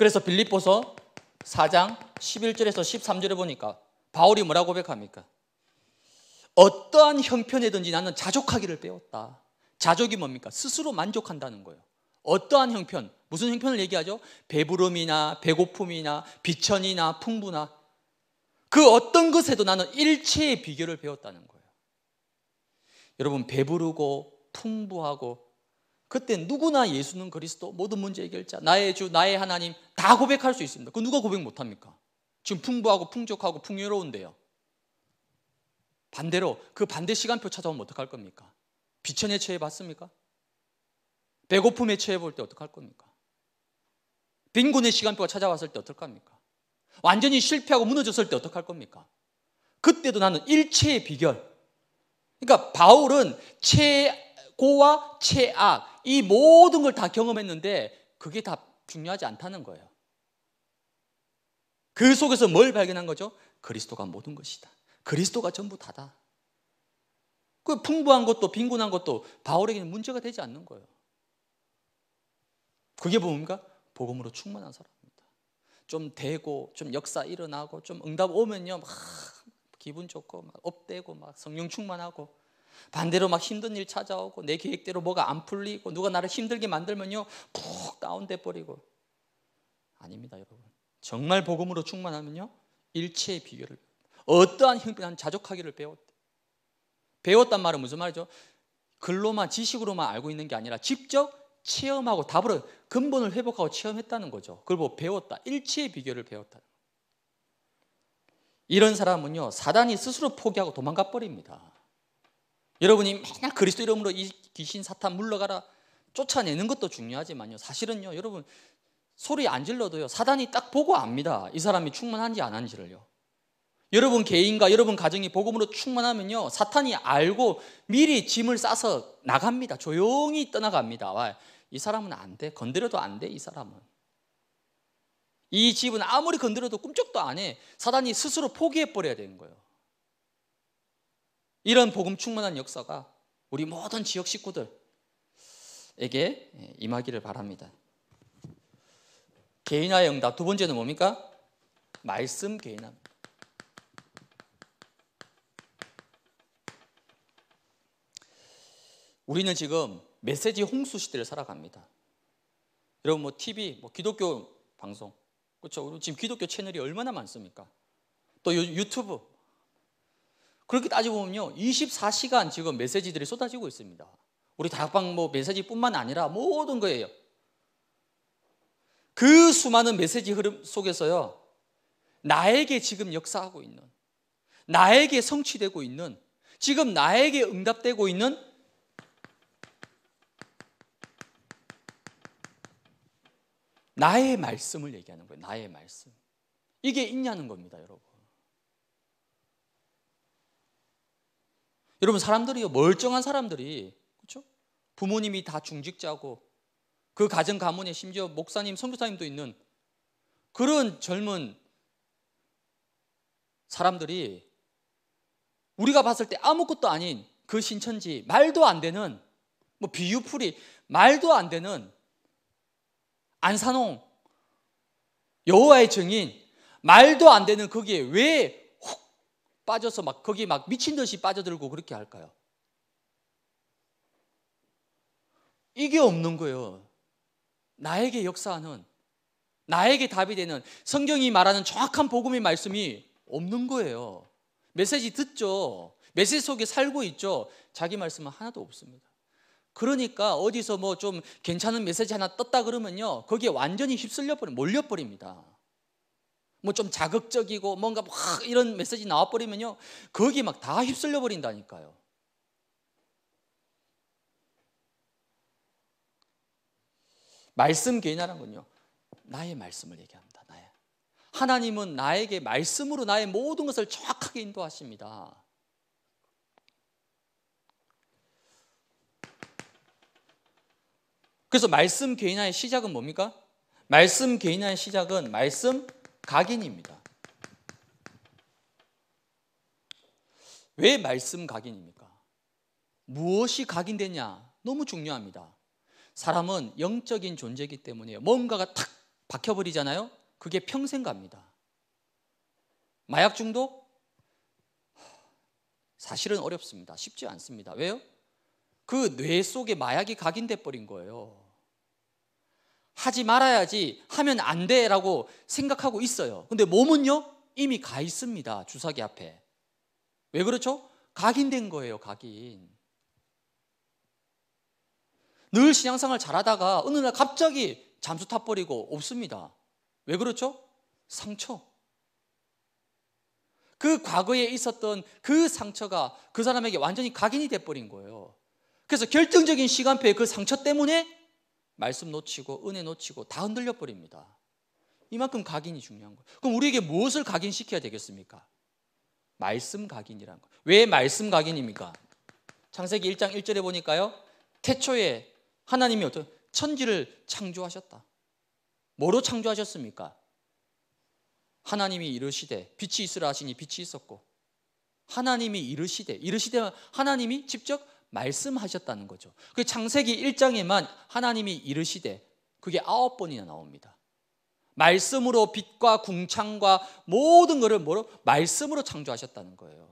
[SPEAKER 2] 그래서 빌립보서 4장 11절에서 13절에 보니까 바울이 뭐라고 고백합니까? 어떠한 형편이든지 나는 자족하기를 배웠다. 자족이 뭡니까? 스스로 만족한다는 거예요. 어떠한 형편, 무슨 형편을 얘기하죠? 배부름이나 배고픔이나 비천이나 풍부나 그 어떤 것에도 나는 일체의 비결을 배웠다는 거예요. 여러분, 배부르고 풍부하고 그때 누구나 예수는 그리스도 모든 문제 해결자 나의 주 나의 하나님 다 고백할 수 있습니다. 그 누가 고백 못합니까? 지금 풍부하고 풍족하고 풍요로운데요. 반대로 그 반대 시간표 찾아오면 어떡할 겁니까? 비천에 처해 봤습니까? 배고픔에 처해 볼 때 어떡할 겁니까? 빈곤의 시간표가 찾아왔을 때 어떡합니까? 완전히 실패하고 무너졌을 때 어떡할 겁니까? 그때도 나는 일체의 비결. 그러니까 바울은 최고와 최악, 이 모든 걸 다 경험했는데 그게 다 중요하지 않다는 거예요. 그 속에서 뭘 발견한 거죠? 그리스도가 모든 것이다. 그리스도가 전부 다다. 그 풍부한 것도 빈곤한 것도 바울에게는 문제가 되지 않는 거예요. 그게 뭡니까? 복음으로 충만한 사람입니다. 좀 되고 좀 역사 일어나고 좀 응답 오면요 막 기분 좋고 막 업되고 막 성령 충만하고 반대로 막 힘든 일 찾아오고 내 계획대로 뭐가 안 풀리고 누가 나를 힘들게 만들면요 푹 다운돼 버리고 아닙니다 여러분 정말 복음으로 충만하면요 일체의 비교를 어떠한 형편한 자족하기를 배웠다 배웠단 말은 무슨 말이죠? 글로만 지식으로만 알고 있는 게 아니라 직접 체험하고 답을 근본을 회복하고 체험했다는 거죠 그리고 배웠다 일체의 비교를 배웠다 이런 사람은요 사단이 스스로 포기하고 도망가 버립니다 여러분이 맨날 그리스도 이름으로 이 귀신 사탄 물러가라 쫓아내는 것도 중요하지만요. 사실은요, 여러분 소리 안 질러도요. 사단이 딱 보고 압니다. 이 사람이 충만한지 안 한지를요. 여러분 개인과 여러분 가정이 복음으로 충만하면요. 사탄이 알고 미리 짐을 싸서 나갑니다. 조용히 떠나갑니다. 와, 이 사람은 안 돼. 건드려도 안 돼. 이 사람은. 이 집은 아무리 건드려도 꿈쩍도 안 해. 사단이 스스로 포기해 버려야 되는 거예요. 이런 복음 충만한 역사가 우리 모든 지역 식구들에게 예, 임하기를 바랍니다. 개인화의 응답 두 번째는 뭡니까? 말씀 개인화. 우리는 지금 메시지 홍수 시대를 살아갑니다. 여러분 뭐 TV, 뭐 기독교 방송, 그렇죠? 지금 기독교 채널이 얼마나 많습니까? 또 유, 유튜브, 그렇게 따져 보면요. 24시간 지금 메시지들이 쏟아지고 있습니다. 우리 다락방 뭐 메시지뿐만 아니라 모든 거예요. 그 수많은 메시지 흐름 속에서요. 나에게 지금 역사하고 있는 나에게 성취되고 있는 지금 나에게 응답되고 있는 나의 말씀을 얘기하는 거예요. 나의 말씀. 이게 있냐는 겁니다, 여러분. 여러분 사람들이요 멀쩡한 사람들이 그렇죠? 부모님이 다 중직자고 그 가정 가문에 심지어 목사님, 선교사님도 있는 그런 젊은 사람들이 우리가 봤을 때 아무것도 아닌 그 신천지 말도 안 되는 뭐 비유풀이 말도 안 되는 안산홍 여호와의 증인 말도 안 되는 거기에 왜 빠져서 막 거기 막 미친 듯이 빠져들고 그렇게 할까요? 이게 없는 거예요. 나에게 역사하는, 나에게 답이 되는 성경이 말하는 정확한 복음의 말씀이 없는 거예요. 메시지 듣죠. 메시지 속에 살고 있죠. 자기 말씀은 하나도 없습니다. 그러니까 어디서 뭐 좀 괜찮은 메시지 하나 떴다 그러면요. 거기에 완전히 휩쓸려 버려 몰려 버립니다. 뭐좀 자극적이고 뭔가 확 이런 메시지 나와버리면요. 거기 막 다 휩쓸려 버린다니까요. 말씀 개냐라는건요. 나의 말씀을 얘기합니다. 나의. 하나님은 나에게 말씀으로 나의 모든 것을 정확하게 인도하십니다. 그래서 말씀 개인화의 시작은 뭡니까? 말씀 개인화의 시작은 말씀 각인입니다. 왜 말씀 각인입니까? 무엇이 각인되냐? 너무 중요합니다. 사람은 영적인 존재이기 때문에 뭔가가 탁 박혀버리잖아요? 그게 평생 갑니다. 마약 중독? 사실은 어렵습니다. 쉽지 않습니다. 왜요? 그 뇌 속에 마약이 각인돼 버린 거예요. 하지 말아야지 하면 안 돼라고 생각하고 있어요. 근데 몸은요 이미 가 있습니다. 주사기 앞에. 왜 그렇죠? 각인된 거예요, 각인. 늘 신앙생활 잘하다가 어느 날 갑자기 잠수 타버리고 없습니다. 왜 그렇죠? 상처. 그 과거에 있었던 그 상처가 그 사람에게 완전히 각인이 돼버린 거예요. 그래서 결정적인 시간표에 그 상처 때문에 말씀 놓치고 은혜 놓치고 다 흔들려 버립니다. 이만큼 각인이 중요한 거예요. 그럼 우리에게 무엇을 각인시켜야 되겠습니까? 말씀 각인이라거왜 말씀 각인입니까? 창세기 1장 1절에 보니까요. 태초에 하나님이 어떤 천지를 창조하셨다. 뭐로 창조하셨습니까? 하나님이 이르시되 빛이 있으라 하시니 빛이 있었고 하나님이 이르시되 이르시되 하나님이 직접 말씀하셨다는 거죠. 그 창세기 1장에만 하나님이 이르시되 그게 아홉 번이나 나옵니다. 말씀으로 빛과 궁창과 모든 것을 뭐로 말씀으로 창조하셨다는 거예요.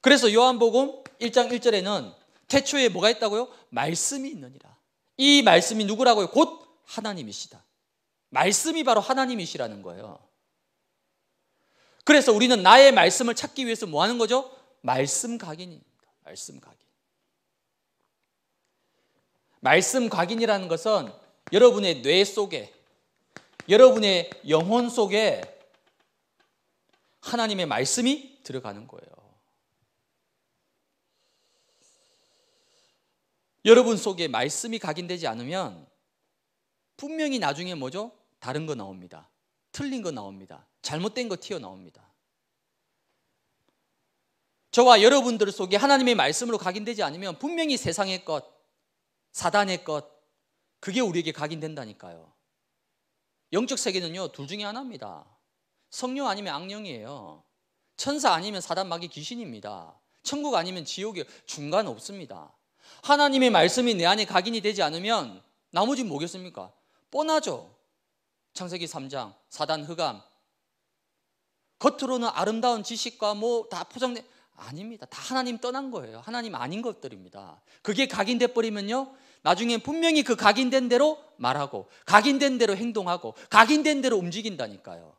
[SPEAKER 2] 그래서 요한복음 1장 1절에는 태초에 뭐가 있다고요? 말씀이 있느니라. 이 말씀이 누구라고요? 곧 하나님이시다. 말씀이 바로 하나님이시라는 거예요. 그래서 우리는 나의 말씀을 찾기 위해서 뭐 하는 거죠? 말씀 각인이. 말씀 각인. 말씀 각인이라는 것은 여러분의 뇌 속에, 여러분의 영혼 속에 하나님의 말씀이 들어가는 거예요. 여러분 속에 말씀이 각인되지 않으면 분명히 나중에 뭐죠? 다른 거 나옵니다. 틀린 거 나옵니다. 잘못된 거 튀어나옵니다. 저와 여러분들 속에 하나님의 말씀으로 각인되지 않으면 분명히 세상의 것, 사단의 것, 그게 우리에게 각인된다니까요. 영적 세계는요, 둘 중에 하나입니다. 성령 아니면 악령이에요. 천사 아니면 사단 마귀 귀신입니다. 천국 아니면 지옥이 중간 없습니다. 하나님의 말씀이 내 안에 각인이 되지 않으면 나머지 는 뭐겠습니까? 뻔하죠. 창세기 3장 사단 흑암 겉으로는 아름다운 지식과 뭐 다 포장된 아닙니다. 다 하나님 떠난 거예요. 하나님 아닌 것들입니다. 그게 각인돼 버리면요. 나중에 분명히 그 각인된 대로 말하고 각인된 대로 행동하고 각인된 대로 움직인다니까요.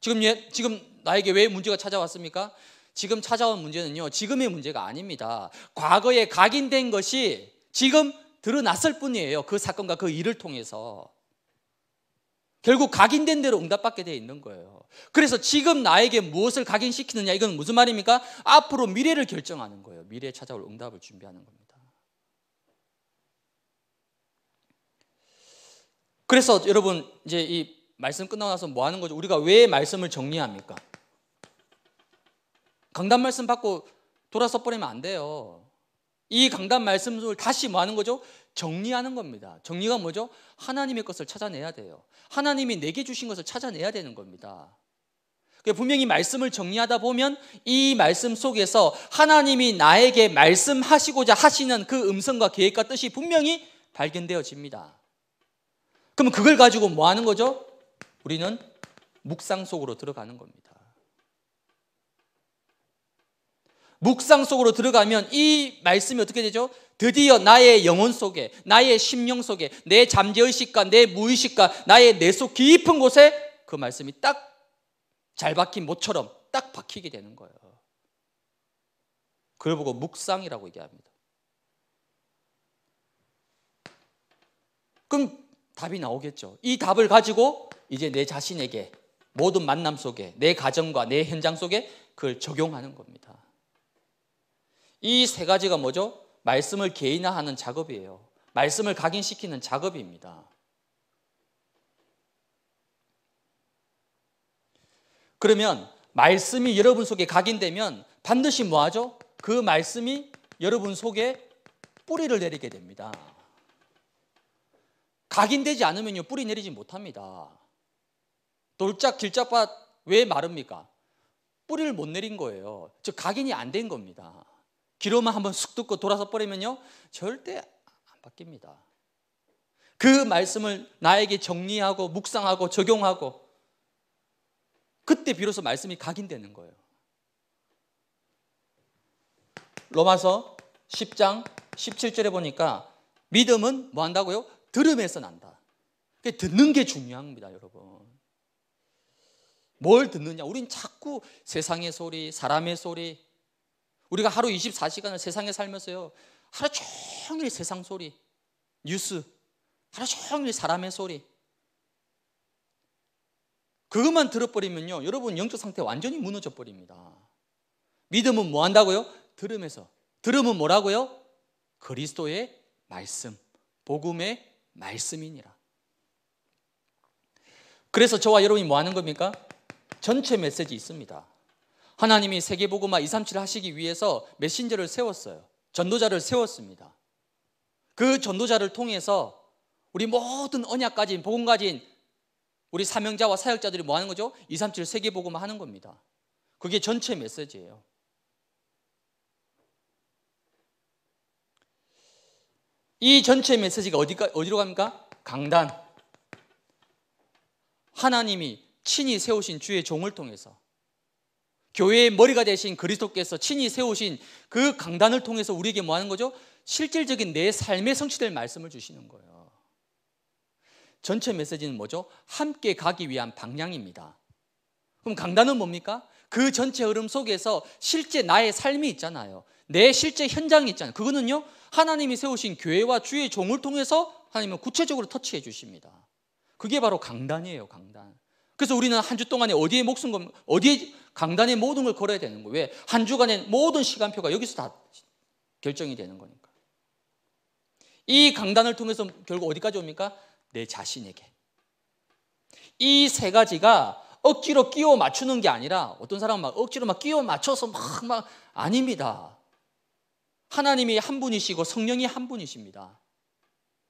[SPEAKER 2] 지금 예, 지금 나에게 왜 문제가 찾아왔습니까? 지금 찾아온 문제는요. 지금의 문제가 아닙니다. 과거에 각인된 것이 지금 드러났을 뿐이에요. 그 사건과 그 일을 통해서 결국 각인된 대로 응답받게 돼 있는 거예요. 그래서 지금 나에게 무엇을 각인시키느냐 이건 무슨 말입니까? 앞으로 미래를 결정하는 거예요. 미래에 찾아올 응답을 준비하는 겁니다. 그래서 여러분 이제 이 말씀 끝나고 나서 뭐 하는 거죠? 우리가 왜 말씀을 정리합니까? 강단 말씀 받고 돌아서 버리면 안 돼요. 이 강단 말씀을 다시 뭐 하는 거죠? 정리하는 겁니다. 정리가 뭐죠? 하나님의 것을 찾아내야 돼요. 하나님이 내게 주신 것을 찾아내야 되는 겁니다. 분명히 말씀을 정리하다 보면 이 말씀 속에서 하나님이 나에게 말씀하시고자 하시는 그 음성과 계획과 뜻이 분명히 발견되어집니다. 그럼 그걸 가지고 뭐 하는 거죠? 우리는 묵상 속으로 들어가는 겁니다. 묵상 속으로 들어가면 이 말씀이 어떻게 되죠? 드디어 나의 영혼 속에, 나의 심령 속에, 내 잠재의식과 내 무의식과 나의 내 속 깊은 곳에 그 말씀이 딱잘 박힌 모처럼 딱 박히게 되는 거예요. 그걸 보고 묵상이라고 얘기합니다. 그럼 답이 나오겠죠. 이 답을 가지고 이제 내 자신에게 모든 만남 속에 내 가정과 내 현장 속에 그걸 적용하는 겁니다. 이 세 가지가 뭐죠? 말씀을 개인화하는 작업이에요. 말씀을 각인시키는 작업입니다. 그러면 말씀이 여러분 속에 각인되면 반드시 뭐하죠? 그 말씀이 여러분 속에 뿌리를 내리게 됩니다. 각인되지 않으면요 뿌리 내리지 못합니다. 돌짝 길짝밭 왜 마릅니까? 뿌리를 못 내린 거예요. 즉 각인이 안 된 겁니다. 기로만 한번 쑥 듣고 돌아서 버리면요 절대 안 바뀝니다. 그 말씀을 나에게 정리하고 묵상하고 적용하고 그때 비로소 말씀이 각인되는 거예요. 로마서 10장 17절에 보니까 믿음은 뭐 한다고요? 들음에서 난다. 듣는 게 중요합니다, 여러분. 뭘 듣느냐? 우린 자꾸 세상의 소리, 사람의 소리. 우리가 하루 24시간을 세상에 살면서요. 하루 종일 세상 소리, 뉴스. 하루 종일 사람의 소리. 그것만 들어버리면요. 여러분 영적 상태 완전히 무너져 버립니다. 믿음은 뭐 한다고요? 들음에서. 들음은 뭐라고요? 그리스도의 말씀, 복음의 말씀이니라. 그래서 저와 여러분이 뭐 하는 겁니까? 전체 메시지 있습니다. 하나님이 세계보고마 237 하시기 위해서 메신저를 세웠어요. 전도자를 세웠습니다. 그 전도자를 통해서 우리 모든 언약 가진 복음 가진 우리 사명자와 사역자들이 뭐 하는 거죠? 237 세계복음화 하는 겁니다. 그게 전체 메시지예요. 이 전체 메시지가 어디가, 어디로 갑니까? 강단. 하나님이 친히 세우신 주의 종을 통해서 교회의 머리가 되신 그리스도께서 친히 세우신 그 강단을 통해서 우리에게 뭐 하는 거죠? 실질적인 내 삶에 성취될 말씀을 주시는 거예요. 전체 메시지는 뭐죠? 함께 가기 위한 방향입니다. 그럼 강단은 뭡니까? 그 전체 흐름 속에서 실제 나의 삶이 있잖아요. 내 실제 현장이 있잖아요. 그거는요, 하나님이 세우신 교회와 주의 종을 통해서 하나님은 구체적으로 터치해 주십니다. 그게 바로 강단이에요, 강단. 그래서 우리는 한 주 동안에 어디에 목숨 건, 어디에 강단의 모든 걸 걸어야 되는 거예요. 왜? 한 주간의 모든 시간표가 여기서 다 결정이 되는 거니까. 이 강단을 통해서 결국 어디까지 옵니까? 내 자신에게. 이 세 가지가 억지로 끼워 맞추는 게 아니라 어떤 사람은 막 억지로 막 끼워 맞춰서 막, 막, 아닙니다. 하나님이 한 분이시고 성령이 한 분이십니다.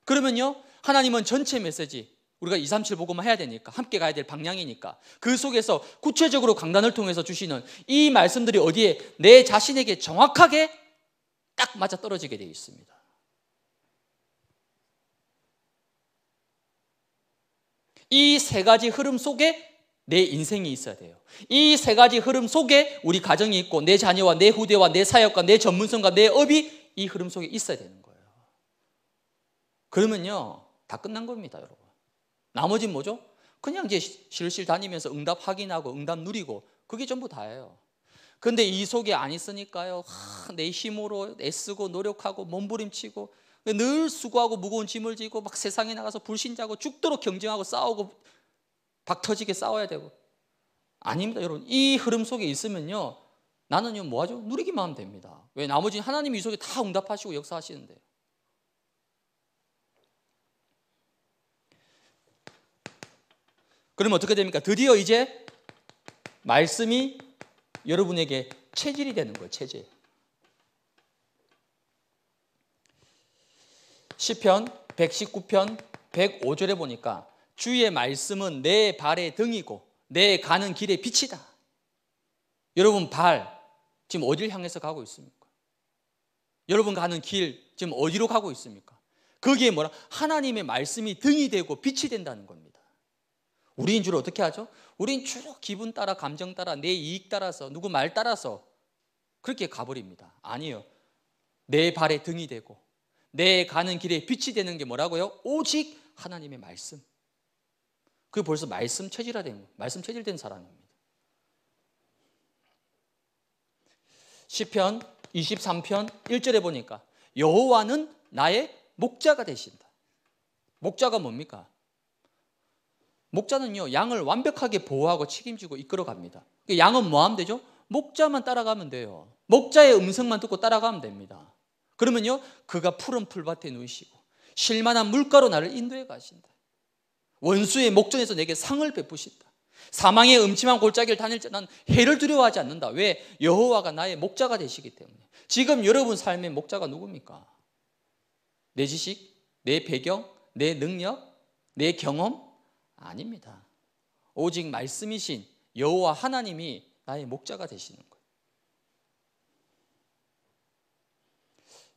[SPEAKER 2] 그러면요, 하나님은 전체 메시지, 우리가 2, 3, 7 보고만 해야 되니까, 함께 가야 될 방향이니까, 그 속에서 구체적으로 강단을 통해서 주시는 이 말씀들이 어디에 내 자신에게 정확하게 딱 맞아 떨어지게 되어 있습니다. 이세 가지 흐름 속에 내 인생이 있어야 돼요. 이 세 가지 흐름 속에 우리 가정이 있고 내 자녀와 내 후대와 내 사역과 내 전문성과 내 업이 이 흐름 속에 있어야 되는 거예요. 그러면요. 다 끝난 겁니다, 여러분. 나머지는 뭐죠? 그냥 이제 실실 다니면서 응답 확인하고 응답 누리고 그게 전부 다예요. 근데 이 속에 안 있으니까요. 하, 내 힘으로 애쓰고 노력하고 몸부림치고 늘 수고하고 무거운 짐을 지고 막 세상에 나가서 불신자고 죽도록 경쟁하고 싸우고 박터지게 싸워야 되고 아닙니다 여러분 이 흐름 속에 있으면요 나는요 뭐하죠? 누리기만 하면 됩니다 왜? 나머지 는 하나님이 이 속에 다 응답하시고 역사하시는데 그러면 어떻게 됩니까? 드디어 이제 말씀이 여러분에게 체질이 되는 거예요 체질 시편 119편 105절에 보니까 주의 말씀은 내 발의 등이고 내 가는 길의 빛이다. 여러분 발 지금 어디를 향해서 가고 있습니까? 여러분 가는 길 지금 어디로 가고 있습니까? 거기에 뭐라 하나님의 말씀이 등이 되고 빛이 된다는 겁니다. 우리인 줄 어떻게 하죠? 우린 주로 기분 따라 감정 따라 내 이익 따라서 누구 말 따라서 그렇게 가버립니다. 아니요. 내 발의 등이 되고 내 가는 길에 빛이 되는 게 뭐라고요? 오직 하나님의 말씀. 그게 벌써 말씀 체질화된 말씀 체질된 사람입니다. 시편 23편 1절에 보니까 여호와는 나의 목자가 되신다. 목자가 뭡니까? 목자는요 양을 완벽하게 보호하고 책임지고 이끌어 갑니다. 그 양은 뭐 하면 되죠? 목자만 따라가면 돼요. 목자의 음성만 듣고 따라가면 됩니다. 그러면요, 그가 푸른 풀밭에 누이시고 실만한 물가로 나를 인도해 가신다. 원수의 목전에서 내게 상을 베푸신다. 사망의 음침한 골짜기를 다닐 때 난 해를 두려워하지 않는다. 왜? 여호와가 나의 목자가 되시기 때문에. 지금 여러분 삶의 목자가 누굽니까? 내 지식, 내 배경, 내 능력, 내 경험 아닙니다. 오직 말씀이신 여호와 하나님이 나의 목자가 되시는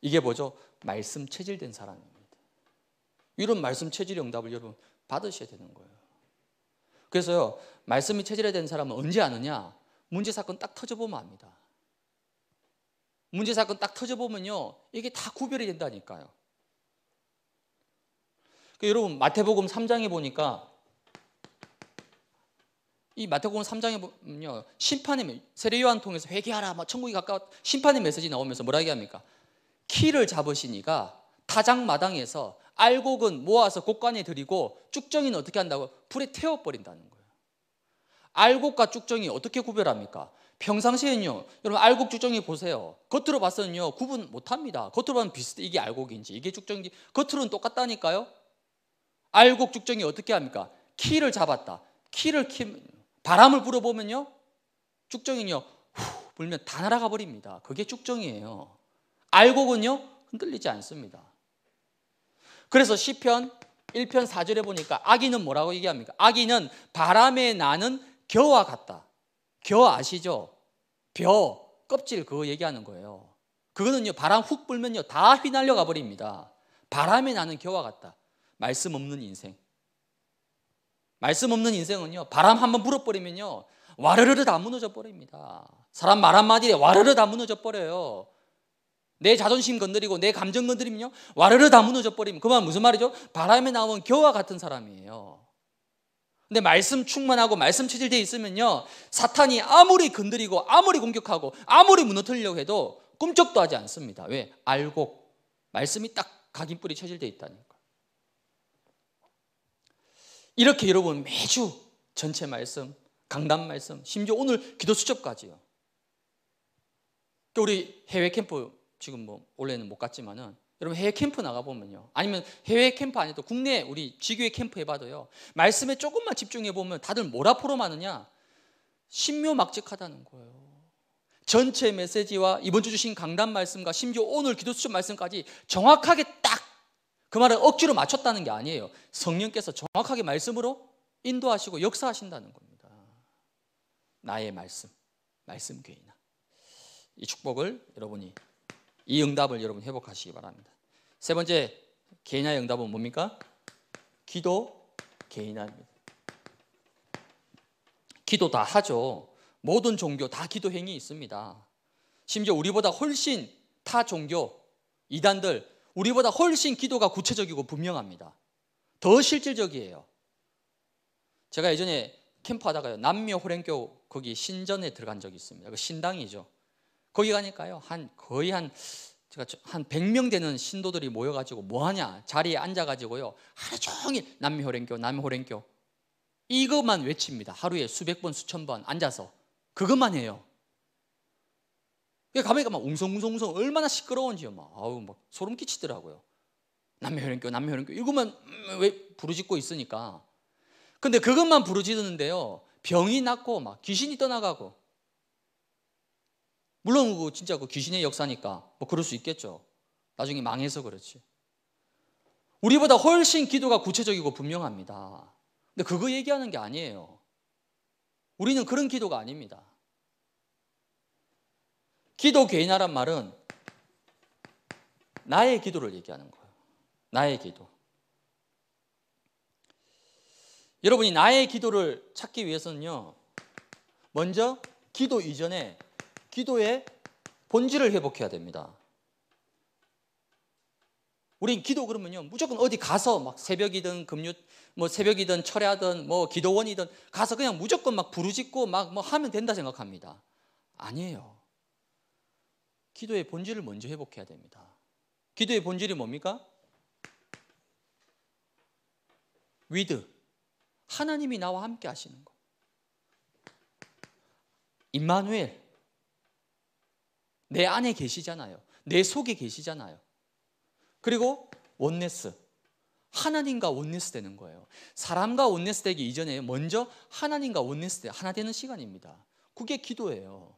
[SPEAKER 2] 이게 뭐죠? 말씀 체질된 사람입니다. 이런 말씀 체질의 응답을 여러분 받으셔야 되는 거예요. 그래서요, 말씀이 체질화된 사람은 언제 아느냐? 문제 사건 딱 터져보면 압니다. 문제 사건 딱 터져보면요, 이게 다 구별이 된다니까요. 그러니까 여러분, 마태복음 3장에 보니까 이 마태복음 3장에 보면요, 심판의 세례 요한 통해서 회개하라, 뭐 천국이 가까워 심판의 메시지 나오면서 뭐라 얘기합니까? 키를 잡으시니가 타작마당에서 알곡은 모아서 곳간에 들이고 쭉정이는 어떻게 한다고? 불에 태워버린다는 거예요. 알곡과 쭉정이 어떻게 구별합니까? 평상시에는요, 여러분 알곡 쭉정이 보세요. 겉으로 봐서는요 구분 못합니다. 겉으로 보면 비슷해 이게 알곡인지 이게 쭉정인지 겉으로는 똑같다니까요. 알곡 쭉정이 어떻게 합니까? 키를 잡았다. 키를 키 바람을 불어보면요, 쭉정이요 후 불면 다 날아가 버립니다. 그게 쭉정이에요. 알곡은요 흔들리지 않습니다. 그래서 시편 1편 4절에 보니까 아기는 뭐라고 얘기합니까? 아기는 바람에 나는 겨와 같다. 겨 아시죠? 벼, 껍질 그거 얘기하는 거예요. 그거는요 바람 훅 불면요 다 휘날려 가버립니다. 바람에 나는 겨와 같다. 말씀 없는 인생. 말씀 없는 인생은요 바람 한번 불어버리면요 와르르르 다 무너져 버립니다. 사람 말 한마디에 와르르 다 무너져 버려요. 내 자존심 건드리고 내 감정 건드리면요 와르르 다 무너져 버리면 그만 무슨 말이죠? 바람에 나온 겨와 같은 사람이에요. 근데 말씀 충만하고 말씀 체질돼 있으면요 사탄이 아무리 건드리고 아무리 공격하고 아무리 무너뜨리려고 해도 꿈쩍도 하지 않습니다. 왜? 알고 말씀이 딱각인 뿌리 체질돼 있다니까. 이렇게 여러분 매주 전체 말씀, 강단 말씀, 심지어 오늘 기도 수첩까지요. 우리 해외 캠프 지금 뭐 원래는 못 갔지만은 여러분 해외 캠프 나가보면요. 아니면 해외 캠프 아니어도 국내 우리 지교회 캠프 해봐도요. 말씀에 조금만 집중해보면 다들 뭐라 포럼하느냐? 신묘막직하다는 거예요. 전체 메시지와 이번 주 주신 강단 말씀과 심지어 오늘 기도 수첩 말씀까지 정확하게 딱 그 말을 억지로 맞췄다는 게 아니에요. 성령께서 정확하게 말씀으로 인도하시고 역사하신다는 겁니다. 나의 말씀, 말씀 괴이나. 이 축복을 여러분이 이 응답을 여러분 회복하시기 바랍니다. 세 번째 개인화의 응답은 뭡니까? 기도 개인화입니다. 기도 다 하죠. 모든 종교 다 기도 행위 있습니다. 심지어 우리보다 훨씬 타 종교 이단들 우리보다 훨씬 기도가 구체적이고 분명합니다. 더 실질적이에요. 제가 예전에 캠프 하다가요. 남미 호랭교 거기 신전에 들어간 적이 있습니다. 그 신당이죠. 거기 가니까요. 한 거의 한 제가 한 100명 되는 신도들이 모여 가지고 뭐 하냐? 자리에 앉아 가지고요. 하루 종일 남미호랭교 남미호랭교 이것만 외칩니다. 하루에 수백 번 수천 번 앉아서 그것만 해요. 그러니까 가만히 가면 웅성웅성웅성 얼마나 시끄러운지요. 막 아우 막 소름 끼치더라고요. 남미호랭교 남미호랭교 이것만 왜 부르짖고 있으니까. 근데 그것만 부르짖는데요. 었 병이 낫고 막 귀신이 떠나가고 물론 그 진짜 그 귀신의 역사니까 뭐 그럴 수 있겠죠. 나중에 망해서 그렇지. 우리보다 훨씬 기도가 구체적이고 분명합니다. 근데 그거 얘기하는 게 아니에요. 우리는 그런 기도가 아닙니다. 기도 개인나란 말은 나의 기도를 얘기하는 거예요. 나의 기도. 여러분이 나의 기도를 찾기 위해서는요, 먼저 기도 이전에 기도의 본질을 회복해야 됩니다. 우린 기도 그러면요 무조건 어디 가서 막 새벽이든 금요 뭐 새벽이든 철야든 뭐 기도원이든 가서 그냥 무조건 막 부르짖고 막 뭐 하면 된다 생각합니다. 아니에요. 기도의 본질을 먼저 회복해야 됩니다. 기도의 본질이 뭡니까? 위드 하나님이 나와 함께 하시는 것. 임마누엘 내 안에 계시잖아요. 내 속에 계시잖아요. 그리고 원네스. 하나님과 원네스 되는 거예요. 사람과 원네스 되기 이전에 먼저 하나님과 원네스 되 하나 되는 시간입니다. 그게 기도예요.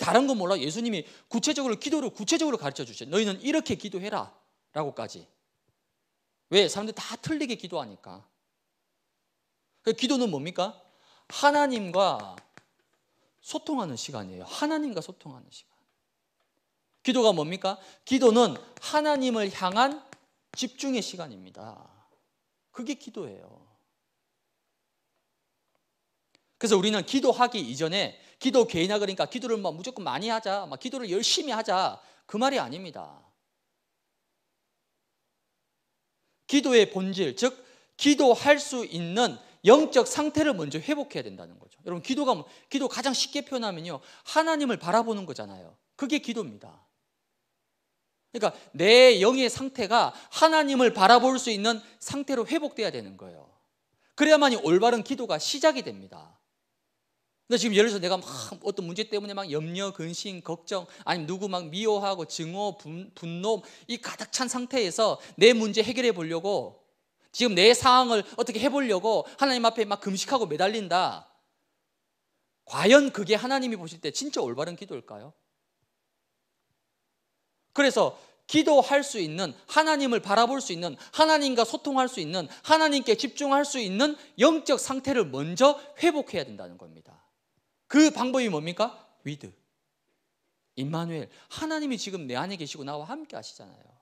[SPEAKER 2] 다른 건 몰라. 예수님이 구체적으로 기도를 구체적으로 가르쳐 주셨어요. 너희는 이렇게 기도해라. 라고까지. 왜? 사람들 다 틀리게 기도하니까. 그 기도는 뭡니까? 하나님과 소통하는 시간이에요. 하나님과 소통하는 시간. 기도가 뭡니까? 기도는 하나님을 향한 집중의 시간입니다. 그게 기도예요. 그래서 우리는 기도하기 이전에 기도 개인화 그러니까 기도를 막 뭐 무조건 많이 하자, 막 기도를 열심히 하자 그 말이 아닙니다. 기도의 본질, 즉 기도할 수 있는 영적 상태를 먼저 회복해야 된다는 거죠. 여러분 기도가 뭐, 기도 가장 쉽게 표현하면요. 하나님을 바라보는 거잖아요. 그게 기도입니다. 그러니까 내 영의 상태가 하나님을 바라볼 수 있는 상태로 회복돼야 되는 거예요. 그래야만이 올바른 기도가 시작이 됩니다. 근데 지금 예를 들어서 내가 막 어떤 문제 때문에 막 염려, 근심, 걱정, 아니면 누구 막 미워하고 증오, 분, 분노 이 가득 찬 상태에서 내 문제 해결해 보려고 지금 내 상황을 어떻게 해보려고 하나님 앞에 막 금식하고 매달린다. 과연 그게 하나님이 보실 때 진짜 올바른 기도일까요? 그래서 기도할 수 있는 하나님을 바라볼 수 있는 하나님과 소통할 수 있는 하나님께 집중할 수 있는 영적 상태를 먼저 회복해야 된다는 겁니다. 그 방법이 뭡니까? 위드. 임마누엘. 하나님이 지금 내 안에 계시고 나와 함께 하시잖아요.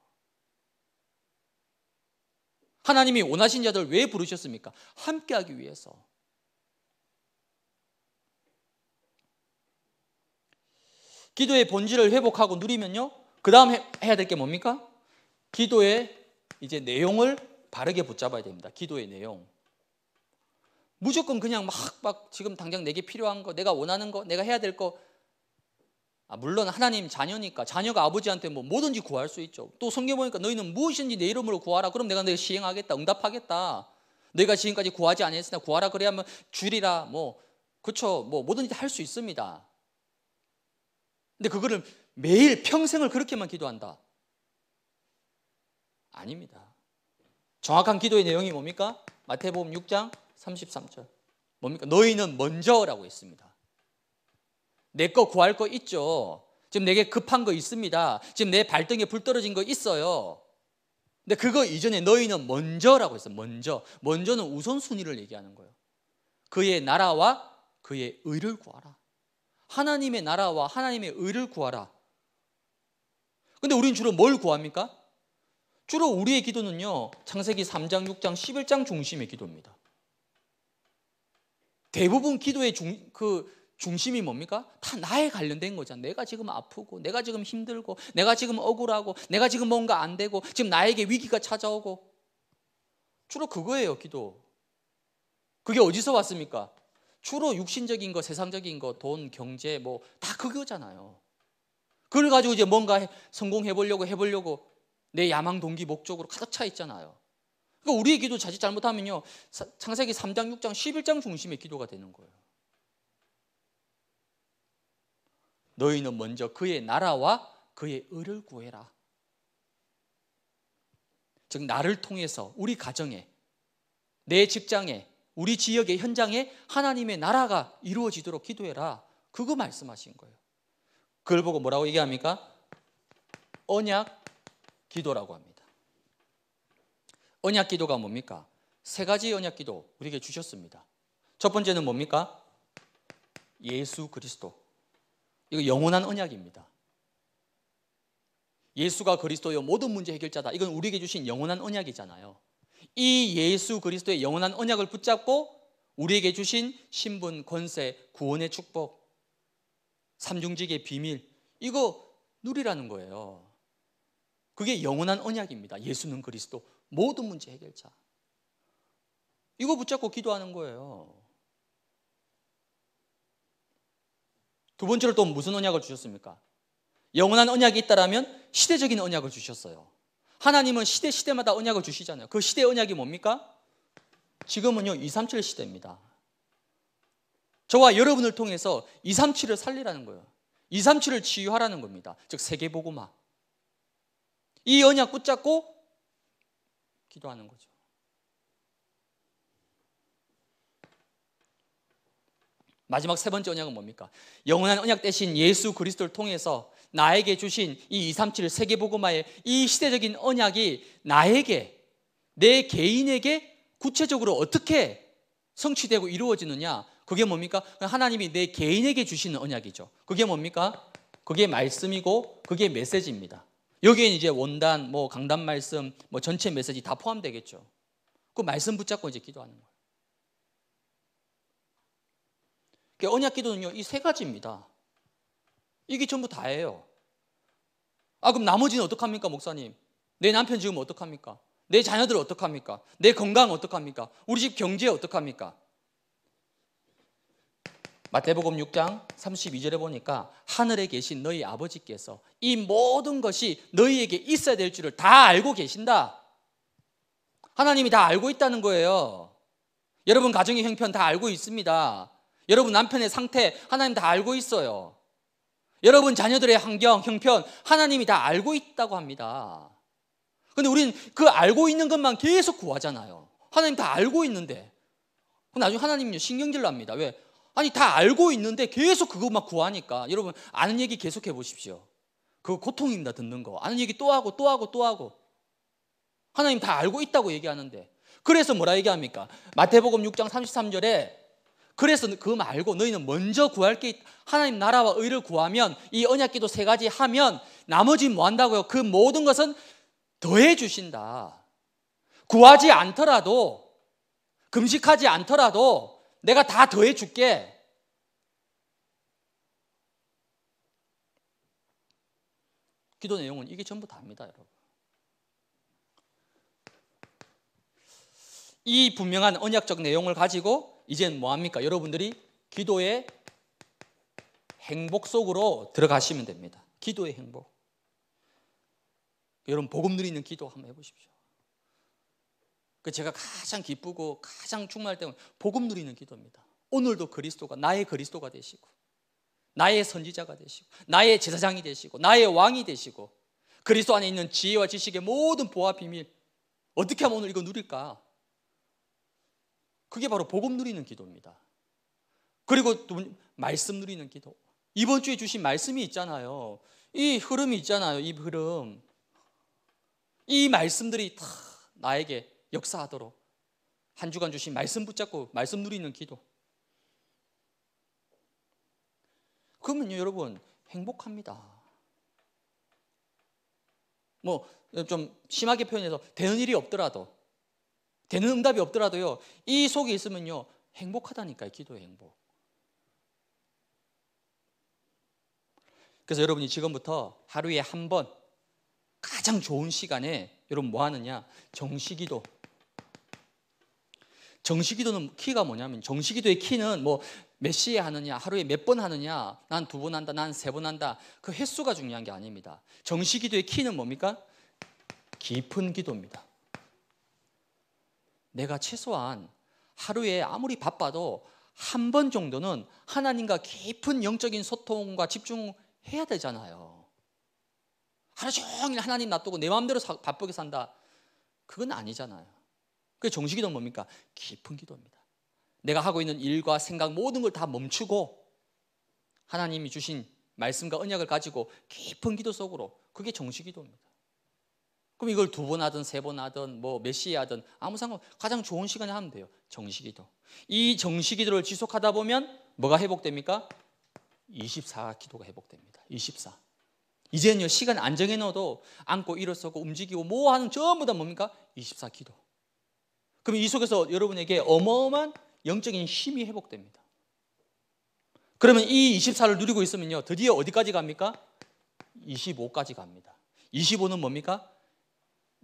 [SPEAKER 2] 하나님이 원하신 자들 왜 부르셨습니까? 함께하기 위해서. 기도의 본질을 회복하고 누리면요. 그 다음 해야 될 게 뭡니까? 기도의 이제 내용을 바르게 붙잡아야 됩니다. 기도의 내용. 무조건 그냥 막, 막 지금 당장 내게 필요한 거, 내가 원하는 거, 내가 해야 될 거, 아, 물론 하나님 자녀니까 자녀가 아버지한테 뭐 뭐든지 구할 수 있죠. 또 성경 보니까 너희는 무엇인지 내 이름으로 구하라. 그럼 내가 너희 시행하겠다. 응답하겠다. 너가 지금까지 구하지 아니으나 구하라 그래야 면 줄이라 뭐 그쵸 뭐 뭐든지 할 수 있습니다. 근데 그거를 매일 평생을 그렇게만 기도한다. 아닙니다. 정확한 기도의 내용이 뭡니까? 마태복음 6장 33절. 뭡니까? 너희는 먼저라고 했습니다. 내거 구할 거 있죠. 지금 내게 급한 거 있습니다. 지금 내 발등에 불 떨어진 거 있어요. 근데 그거 이전에 너희는 먼저라고 했어. 먼저. 먼저는 우선순위를 얘기하는 거예요. 그의 나라와 그의 의를 구하라. 하나님의 나라와 하나님의 의를 구하라. 근데 우리는 주로 뭘 구합니까? 주로 우리의 기도는요. 창세기 3장, 6장, 11장 중심의 기도입니다. 대부분 기도의 중, 그 중심이 뭡니까? 다 나에 관련된 거잖아. 내가 지금 아프고, 내가 지금 힘들고, 내가 지금 억울하고, 내가 지금 뭔가 안 되고, 지금 나에게 위기가 찾아오고. 주로 그거예요, 기도. 그게 어디서 왔습니까? 주로 육신적인 거, 세상적인 거, 돈, 경제, 뭐, 다 그거잖아요. 그걸 가지고 이제 뭔가 성공해보려고 해보려고 내 야망, 동기, 목적으로 가득 차 있잖아요. 그러니까 우리의 기도 자칫 잘못하면요. 창세기 3장, 6장, 11장 중심의 기도가 되는 거예요. 너희는 먼저 그의 나라와 그의 의를 구해라. 즉 나를 통해서 우리 가정에 내 직장에 우리 지역의 현장에 하나님의 나라가 이루어지도록 기도해라. 그거 말씀하신 거예요. 그걸 보고 뭐라고 얘기합니까? 언약 기도라고 합니다. 언약 기도가 뭡니까? 세 가지 언약 기도 우리에게 주셨습니다. 첫 번째는 뭡니까? 예수 그리스도. 이거 영원한 언약입니다. 예수가 그리스도요 모든 문제 해결자다. 이건 우리에게 주신 영원한 언약이잖아요. 이 예수 그리스도의 영원한 언약을 붙잡고 우리에게 주신 신분, 권세, 구원의 축복, 삼중직의 비밀 이거 누리라는 거예요. 그게 영원한 언약입니다. 예수는 그리스도 모든 문제 해결자. 이거 붙잡고 기도하는 거예요. 두 번째로 또 무슨 언약을 주셨습니까? 영원한 언약이 있다라면 시대적인 언약을 주셨어요. 하나님은 시대 시대마다 언약을 주시잖아요. 그 시대 언약이 뭡니까? 지금은요 237 시대입니다. 저와 여러분을 통해서 237을 살리라는 거예요. 237을 치유하라는 겁니다. 즉 세계보고마. 이 언약 붙잡고 기도하는 거죠. 마지막 세 번째 언약은 뭡니까? 영원한 언약 대신 예수 그리스도를 통해서 나에게 주신 이 237 세계복음화의 이 시대적인 언약이 나에게 내 개인에게 구체적으로 어떻게 성취되고 이루어지느냐 그게 뭡니까? 하나님이 내 개인에게 주시는 언약이죠. 그게 뭡니까? 그게 말씀이고 그게 메시지입니다. 여기에 이제 원단, 뭐 강단 말씀, 뭐 전체 메시지 다 포함되겠죠. 그 말씀 붙잡고 이제 기도하는 거예요. 그러니까 언약 기도는요, 이 세 가지입니다. 이게 전부 다예요. 아, 그럼 나머지는 어떡합니까, 목사님? 내 남편 지금 어떡합니까? 내 자녀들 어떡합니까? 내 건강 어떡합니까? 우리 집 경제 어떡합니까? 마태복음 6장 32절에 보니까 하늘에 계신 너희 아버지께서 이 모든 것이 너희에게 있어야 될 줄을 다 알고 계신다. 하나님이 다 알고 있다는 거예요. 여러분 가정의 형편 다 알고 있습니다. 여러분 남편의 상태 하나님 다 알고 있어요. 여러분 자녀들의 환경, 형편 하나님이 다 알고 있다고 합니다. 근데 우린그 알고 있는 것만 계속 구하잖아요. 하나님 다 알고 있는데. 그럼 나중에 하나님요 신경질 납니다. 왜? 아니 다 알고 있는데 계속 그것만 구하니까 여러분 아는 얘기 계속 해 보십시오. 그 고통입니다. 듣는 거. 아는 얘기 또 하고 또 하고 또 하고. 하나님 다 알고 있다고 얘기하는데. 그래서 뭐라 얘기합니까? 마태복음 6장 33절에 그래서 그 말고 너희는 먼저 구할 게 하나님 나라와 의를 구하면 이 언약기도 세 가지 하면 나머지 뭐 한다고요? 그 모든 것은 더해 주신다. 구하지 않더라도 금식하지 않더라도 내가 다 더해 줄게. 기도 내용은 이게 전부 다입니다, 여러분. 이 분명한 언약적 내용을 가지고 이젠 뭐합니까? 여러분들이 기도의 행복 속으로 들어가시면 됩니다. 기도의 행복. 여러분 복음 누리는 기도 한번 해보십시오. 그 제가 가장 기쁘고 가장 충만할 때는 복음 누리는 기도입니다. 오늘도 그리스도가 나의 그리스도가 되시고 나의 선지자가 되시고 나의 제사장이 되시고 나의 왕이 되시고 그리스도 안에 있는 지혜와 지식의 모든 보화 비밀 어떻게 하면 오늘 이거 누릴까? 그게 바로 복음 누리는 기도입니다. 그리고 또 말씀 누리는 기도. 이번 주에 주신 말씀이 있잖아요. 이 흐름이 있잖아요. 이 흐름. 이 말씀들이 다 나에게 역사하도록 한 주간 주신 말씀 붙잡고 말씀 누리는 기도. 그러면 여러분, 행복합니다. 뭐, 좀 심하게 표현해서 되는 일이 없더라도 되는 응답이 없더라도요. 이 속에 있으면요. 행복하다니까요. 기도의 행복. 그래서 여러분이 지금부터 하루에 한 번 가장 좋은 시간에 여러분 뭐 하느냐? 정시기도. 정시기도는 키가 뭐냐면 정시기도의 키는 뭐 몇 시에 하느냐, 하루에 몇 번 하느냐, 난 두 번 한다, 난 세 번 한다. 그 횟수가 중요한 게 아닙니다. 정시기도의 키는 뭡니까? 깊은 기도입니다. 내가 최소한 하루에 아무리 바빠도 한 번 정도는 하나님과 깊은 영적인 소통과 집중해야 되잖아요. 하루 종일 하나님 놔두고 내 마음대로 사, 바쁘게 산다. 그건 아니잖아요. 그 정식이도 뭡니까? 깊은 기도입니다. 내가 하고 있는 일과 생각 모든 걸 다 멈추고 하나님이 주신 말씀과 언약을 가지고 깊은 기도 속으로 그게 정식기도입니다. 그럼 이걸 두 번 하든 세 번 하든 뭐몇 시에 하든 아무 상관 가장 좋은 시간에 하면 돼요. 정시기도. 이 정시기도를 지속하다 보면 뭐가 회복됩니까? 24기도가 회복됩니다. 24. 이제는요 시간 안 정해 넣어도 앉고 일어서고 움직이고 뭐 하는 전부 다 뭡니까? 24기도. 그럼 이 속에서 여러분에게 어마어마한 영적인 힘이 회복됩니다. 그러면 이 24를 누리고 있으면요 드디어 어디까지 갑니까? 25까지 갑니다. 25는 뭡니까?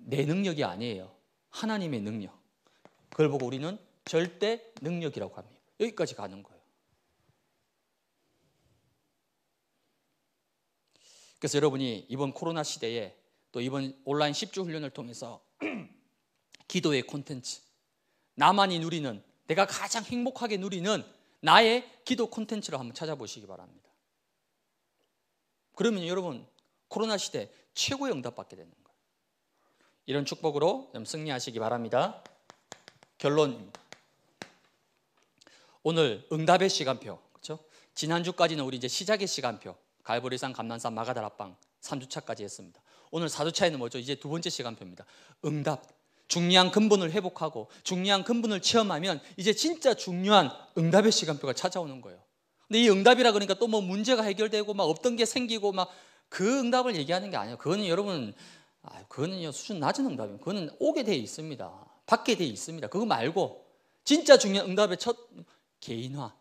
[SPEAKER 2] 내 능력이 아니에요. 하나님의 능력. 그걸 보고 우리는 절대 능력이라고 합니다. 여기까지 가는 거예요. 그래서 여러분이 이번 코로나 시대에 또 이번 온라인 10주 훈련을 통해서 기도의 콘텐츠, 나만이 누리는, 내가 가장 행복하게 누리는 나의 기도 콘텐츠를 한번 찾아보시기 바랍니다. 그러면 여러분, 코로나 시대 최고의 응답받게 되는 거예요. 이런 축복으로 승리하시기 바랍니다. 결론입니다. 오늘 응답의 시간표, 그렇죠? 지난주까지는 우리 이제 시작의 시간표, 갈보리산, 감난산, 마가다라빵 3주차까지 했습니다. 오늘 4주차에는 뭐죠? 이제 두 번째 시간표입니다. 응답. 중요한 근본을 회복하고 중요한 근본을 체험하면 이제 진짜 중요한 응답의 시간표가 찾아오는 거예요. 근데 이 응답이라 그러니까 또 뭐 문제가 해결되고 막 없던 게 생기고 막 그 응답을 얘기하는 게 아니에요. 그거는 여러분 아, 그거는요 수준 낮은 응답이에요. 그거는 오게 돼 있습니다. 받게 돼 있습니다. 그거 말고 진짜 중요한 응답의 첫 개인화.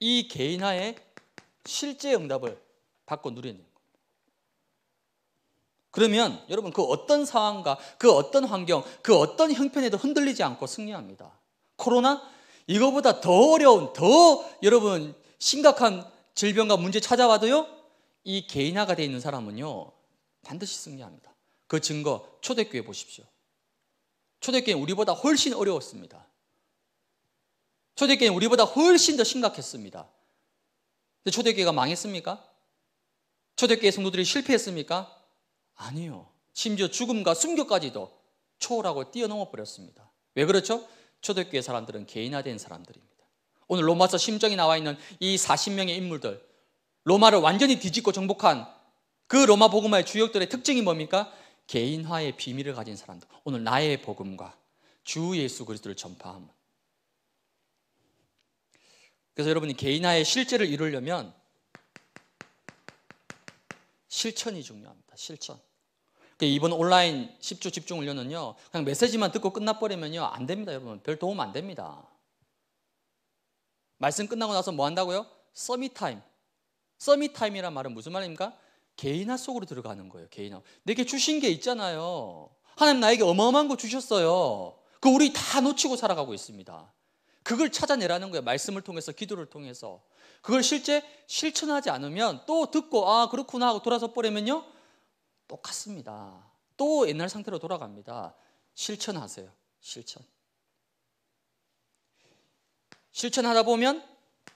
[SPEAKER 2] 이 개인화의 실제 응답을 받고 누리는 겁니다. 그러면 여러분 그 어떤 상황과 그 어떤 환경, 그 어떤 형편에도 흔들리지 않고 승리합니다. 코로나 이거보다 더 어려운, 더 여러분 심각한 질병과 문제 찾아와도요. 이 개인화가 되어 있는 사람은요 반드시 승리합니다. 그 증거 초대교회 보십시오. 초대교회 우리보다 훨씬 어려웠습니다. 초대교회 우리보다 훨씬 더 심각했습니다. 근데 초대교회가 망했습니까? 초대교회 성도들이 실패했습니까? 아니요. 심지어 죽음과 순교까지도 초월하고 뛰어넘어 버렸습니다. 왜 그렇죠? 초대교회 사람들은 개인화된 사람들입니다. 오늘 로마서 심정이 나와 있는 이 40명의 인물들 로마를 완전히 뒤집고 정복한 그 로마 복음화의 주역들의 특징이 뭡니까? 개인화의 비밀을 가진 사람들. 오늘 나의 복음과 주 예수 그리스도를 전파함. 그래서 여러분이 개인화의 실제를 이루려면 실천이 중요합니다. 실천. 그 이번 온라인 10주 집중 훈련은요, 그냥 메시지만 듣고 끝나버리면요, 안 됩니다, 여러분. 별 도움 안 됩니다. 말씀 끝나고 나서 뭐 한다고요? 서밋 타임. 서밋 타임이란 말은 무슨 말입니까? 개인화 속으로 들어가는 거예요. 개인화. 내게 주신 게 있잖아요. 하나님 나에게 어마어마한 거 주셨어요. 그 우리 다 놓치고 살아가고 있습니다. 그걸 찾아내라는 거예요. 말씀을 통해서 기도를 통해서. 그걸 실제 실천하지 않으면 또 듣고 아 그렇구나 하고 돌아서 버리면요. 똑같습니다. 또 옛날 상태로 돌아갑니다. 실천하세요. 실천. 실천하다 보면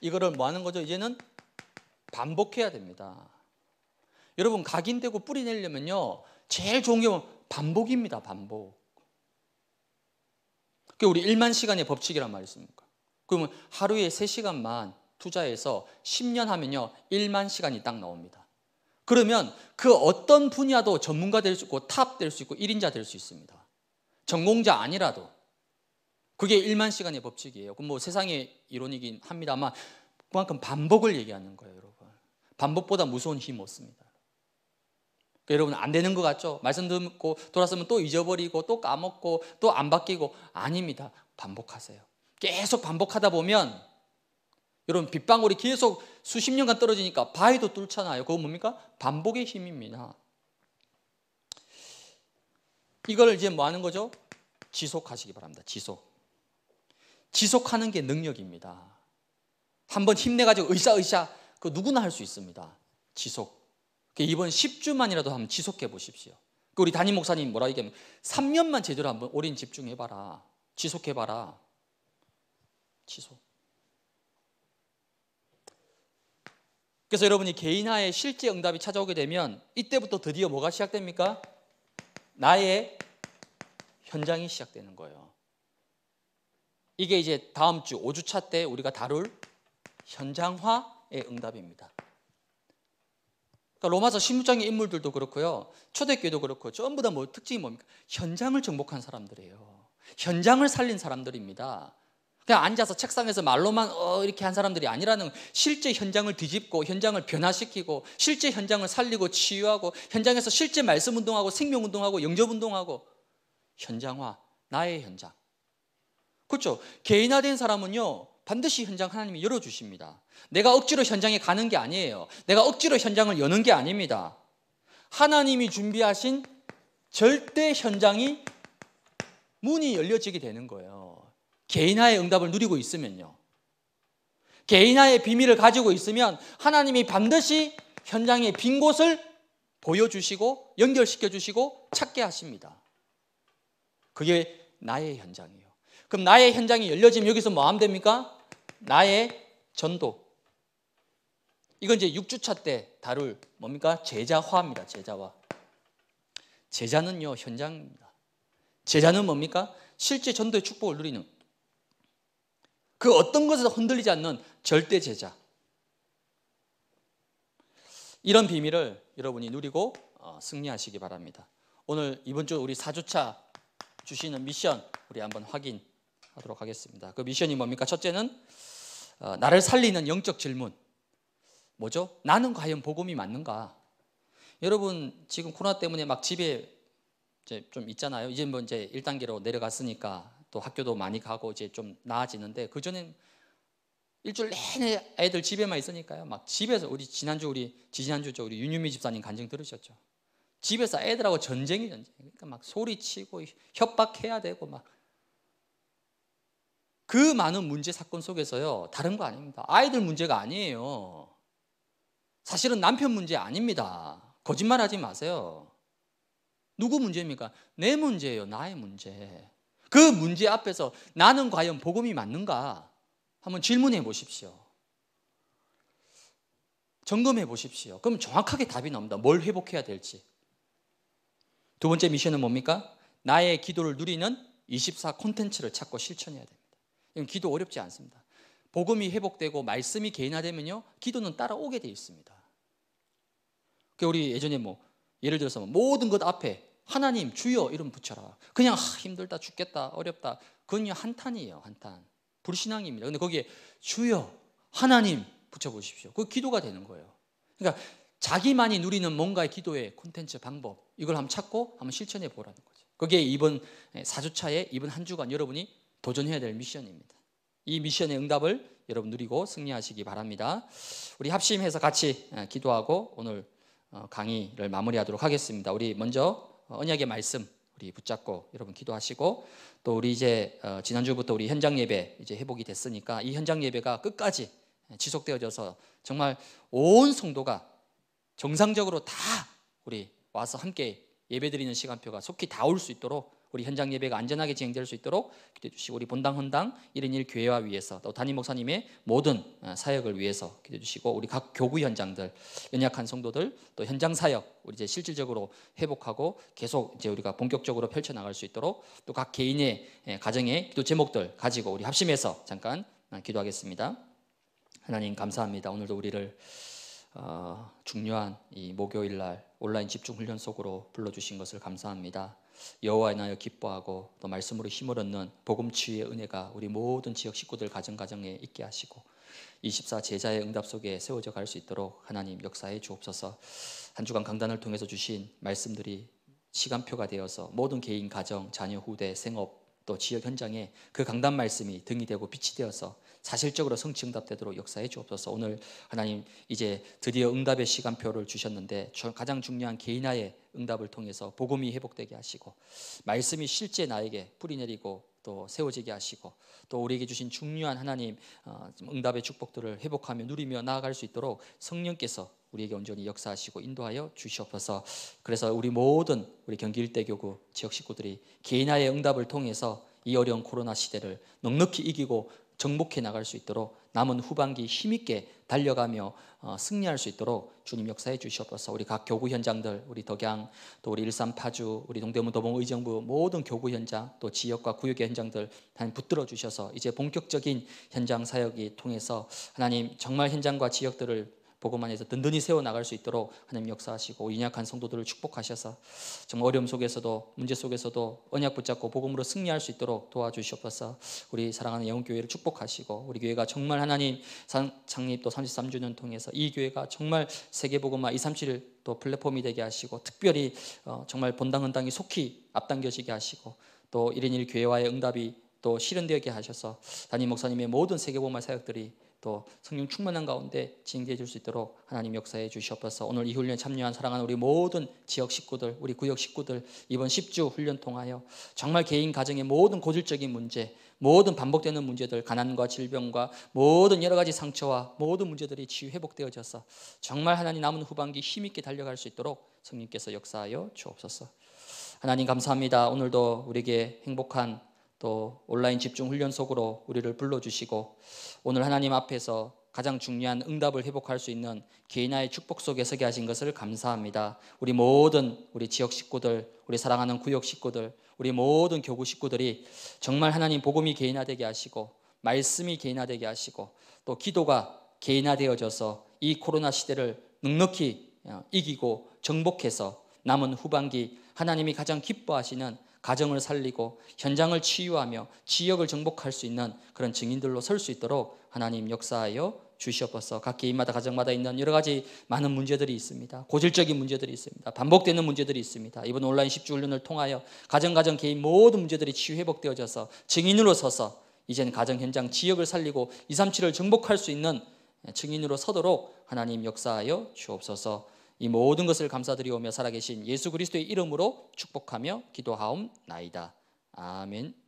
[SPEAKER 2] 이거를 뭐 하는 거죠? 이제는 반복해야 됩니다. 여러분 각인되고 뿌리 내려면요 제일 좋은 게 뭐? 반복입니다. 반복. 그게 우리 1만 시간의 법칙이란 말이있니까 그러면 하루에 3시간만 투자해서 10년 하면요 1만 시간이 딱 나옵니다. 그러면 그 어떤 분야도 전문가 될 수 있고 탑 될 수 있고 1인자 될 수 있습니다. 전공자 아니라도 그게 1만 시간의 법칙이에요. 그럼 뭐 세상의 이론이긴 합니다만 그만큼 반복을 얘기하는 거예요. 반복보다 무서운 힘이 없습니다. 그러니까 여러분 안 되는 것 같죠? 말씀 듣고 돌아서면 또 잊어버리고 또 까먹고 또 안 바뀌고 아닙니다. 반복하세요. 계속 반복하다 보면 여러분 빗방울이 계속 수십 년간 떨어지니까 바위도 뚫잖아요. 그건 뭡니까? 반복의 힘입니다. 이걸 이제 뭐 하는 거죠? 지속하시기 바랍니다. 지속. 지속하는 게 능력입니다. 한 번 힘내가지고 의사의사 그 누구나 할 수 있습니다. 지속. 그 이번 10주만이라도 한번 지속해 보십시오. 그 우리 담임 목사님 뭐라 얘기하면 3년만 제대로 한번 올인 집중해 봐라. 지속해 봐라. 지속. 그래서 여러분이 개인화의 실제 응답이 찾아오게 되면 이때부터 드디어 뭐가 시작됩니까? 나의 현장이 시작되는 거예요. 이게 이제 다음 주 5주차 때 우리가 다룰 현장화 응답입니다. 그러니까 로마서 16장의 인물들도 그렇고요. 초대교도 그렇고 전부 다 뭐 특징이 뭡니까? 현장을 정복한 사람들이에요. 현장을 살린 사람들입니다. 그냥 앉아서 책상에서 말로만 어 이렇게 한 사람들이 아니라는 실제 현장을 뒤집고 현장을 변화시키고 실제 현장을 살리고 치유하고 현장에서 실제 말씀 운동하고 생명 운동하고 영접 운동하고 현장화 나의 현장 그렇죠 개인화된 사람은요 반드시 현장 하나님이 열어주십니다. 내가 억지로 현장에 가는 게 아니에요. 내가 억지로 현장을 여는 게 아닙니다. 하나님이 준비하신 절대 현장이 문이 열려지게 되는 거예요. 개인화의 응답을 누리고 있으면요. 개인화의 비밀을 가지고 있으면 하나님이 반드시 현장의 빈 곳을 보여주시고 연결시켜 주시고 찾게 하십니다. 그게 나의 현장이에요. 그럼 나의 현장이 열려지면 여기서 뭐 하면 됩니까? 나의 전도. 이건 이제 6주차 때 다룰 뭡니까? 제자화입니다. 제자화. 제자는요, 현장입니다. 제자는 뭡니까? 실제 전도의 축복을 누리는 그 어떤 것에서 흔들리지 않는 절대 제자. 이런 비밀을 여러분이 누리고 어, 승리하시기 바랍니다. 오늘 이번 주 우리 4주차 주시는 미션 우리 한번 확인 하도록 하겠습니다. 그 미션이 뭡니까? 첫째는 어, 나를 살리는 영적 질문. 뭐죠? 나는 과연 복음이 맞는가? 여러분 지금 코로나 때문에 막 집에 이제 좀 있잖아요. 이제 뭐 이제 1단계로 내려갔으니까 또 학교도 많이 가고 이제 좀 나아지는데 그 전엔 일주일 내내 애들 집에만 있으니까요. 막 집에서 우리 지난주 우리 지난주죠 우리 윤유미 집사님 간증 들으셨죠. 집에서 애들하고 전쟁이 전쟁. 그러니까 막 소리치고 협박해야 되고 막그 많은 문제 사건 속에서요, 다른 거 아닙니다. 아이들 문제가 아니에요. 사실은 남편 문제 아닙니다. 거짓말 하지 마세요. 누구 문제입니까? 내 문제예요. 나의 문제. 그 문제 앞에서 나는 과연 복음이 맞는가? 한번 질문해 보십시오. 점검해 보십시오. 그럼 정확하게 답이 나옵니다. 뭘 회복해야 될지. 두 번째 미션은 뭡니까? 나의 기도를 누리는 24 콘텐츠를 찾고 실천해야 됩니다. 이건 기도 어렵지 않습니다. 복음이 회복되고 말씀이 개인화되면요, 기도는 따라오게 되어 있습니다. 그 우리 예전에 뭐 예를 들어서 뭐 모든 것 앞에 하나님 주여 이름 붙여라. 그냥 아, 힘들다 죽겠다 어렵다. 그건 한탄이에요 한탄. 불신앙입니다. 근데 거기에 주여 하나님 붙여보십시오. 그 기도가 되는 거예요. 그러니까 자기만이 누리는 뭔가의 기도의 콘텐츠 방법 이걸 한번 찾고 한번 실천해 보라는 거죠. 그게 이번 4주차에 이번 한 주간 여러분이 도전해야 될 미션입니다. 이 미션의 응답을 여러분 누리고 승리하시기 바랍니다. 우리 합심해서 같이 예, 기도하고 오늘 어, 강의를 마무리하도록 하겠습니다. 우리 먼저 어, 언약의 말씀 우리 붙잡고 여러분 기도하시고 또 우리 이제 어, 지난주부터 우리 현장 예배 이제 회복이 됐으니까 이 현장 예배가 끝까지 예, 지속되어져서 정말 온 성도가 정상적으로 다 우리 와서 함께 예배드리는 시간표가 속히 다 올 수 있도록 우리 현장 예배가 안전하게 진행될 수 있도록 기도해 주시고 우리 본당 헌당 1인일 교회와 위해서 또 담임 목사님의 모든 어, 사역을 위해서 기도해 주시고 우리 각 교구 현장들 연약한 성도들 또 현장 사역 우리 이제 실질적으로 회복하고 계속 이제 우리가 본격적으로 펼쳐 나갈 수 있도록 또 각 개인의 예, 가정의 기도 제목들 가지고 우리 합심해서 잠깐 어, 기도하겠습니다. 하나님 감사합니다. 오늘도 우리를 어, 중요한 이 목요일 날 온라인 집중 훈련 속으로 불러주신 것을 감사합니다. 여호와의 나여 기뻐하고 또 말씀으로 힘을 얻는 복음 치유의 은혜가 우리 모든 지역 식구들 가정 가정에 있게 하시고 24 제자의 응답 속에 세워져 갈 수 있도록 하나님 역사에 주옵소서. 한 주간 강단을 통해서 주신 말씀들이 시간표가 되어서 모든 개인 가정 자녀 후대 생업 또 지역 현장에 그 강단 말씀이 등이 되고 빛이 되어서 사실적으로 성취 응답되도록 역사해 주옵소서. 오늘 하나님 이제 드디어 응답의 시간표를 주셨는데 가장 중요한 개인화의 응답을 통해서 복음이 회복되게 하시고 말씀이 실제 나에게 뿌리내리고 또 세워지게 하시고 또 우리에게 주신 중요한 하나님 어, 응답의 축복들을 회복하며 누리며 나아갈 수 있도록 성령께서 우리에게 온전히 역사하시고 인도하여 주시옵소서. 그래서 우리 모든 우리 경기 일대교구 지역 식구들이 개인화의 응답을 통해서 이 어려운 코로나 시대를 넉넉히 이기고 정복해 나갈 수 있도록 남은 후반기 힘있게 달려가며 어, 승리할 수 있도록 주님 역사해 주시옵소서 우리 각 교구 현장들 우리 덕양 또 우리 일산 파주 우리 동대문 도봉 의정부 모든 교구 현장 또 지역과 구역의 현장들 하나님 붙들어 주셔서 이제 본격적인 현장 사역이 통해서 하나님 정말 현장과 지역들을 복음안에서 든든히 세워 나갈 수 있도록 하나님 역사하시고 인약한 성도들을 축복하셔서 정말 어려움 속에서도 문제 속에서도 언약 붙잡고 복음으로 승리할 수 있도록 도와주시옵소서. 우리 사랑하는 영웅 교회를 축복하시고 우리 교회가 정말 하나님 창립도 33주년 통해서 이 교회가 정말 세계 복음화 237또 플랫폼이 되게 하시고 특별히 어, 정말 본당 은당이 속히 앞당겨지게 하시고 또이인일교회와의 응답이 또 실현되게 하셔서 담임 목사님의 모든 세계복음화 사역들이 또 성령 충만한 가운데 징계해줄 수 있도록 하나님 역사해 주시옵소서. 오늘 이 훈련 참여한 사랑하는 우리 모든 지역 식구들, 우리 구역 식구들 이번 10주 훈련 통하여 정말 개인 가정의 모든 고질적인 문제, 모든 반복되는 문제들, 가난과 질병과 모든 여러 가지 상처와 모든 문제들이 치유 회복되어져서 정말 하나님 남은 후반기 힘 있게 달려갈 수 있도록 성령께서 역사하여 주옵소서. 하나님 감사합니다. 오늘도 우리에게 행복한 또 온라인 집중 훈련 속으로 우리를 불러주시고 오늘 하나님 앞에서 가장 중요한 응답을 회복할 수 있는 개인화의 축복 속에 서게 하신 것을 감사합니다. 우리 모든 우리 지역 식구들, 우리 사랑하는 구역 식구들, 우리 모든 교구 식구들이 정말 하나님 복음이 개인화되게 하시고 말씀이 개인화되게 하시고 또 기도가 개인화되어져서 이 코로나 시대를 넉넉히 어, 이기고 정복해서 남은 후반기 하나님이 가장 기뻐하시는 가정을 살리고 현장을 치유하며 지역을 정복할 수 있는 그런 증인들로 설 수 있도록 하나님 역사하여 주시옵소서. 각 개인마다 가정마다 있는 여러 가지 많은 문제들이 있습니다. 고질적인 문제들이 있습니다. 반복되는 문제들이 있습니다. 이번 온라인 십주 훈련을 통하여 가정 가정 개인 모든 문제들이 치유 회복되어져서 증인으로 서서 이젠 가정 현장 지역을 살리고 237을 정복할 수 있는 증인으로 서도록 하나님 역사하여 주옵소서. 이 모든 것을 감사드리오며 살아계신 예수 그리스도의 이름으로 축복하며 기도하옵나이다. 아멘.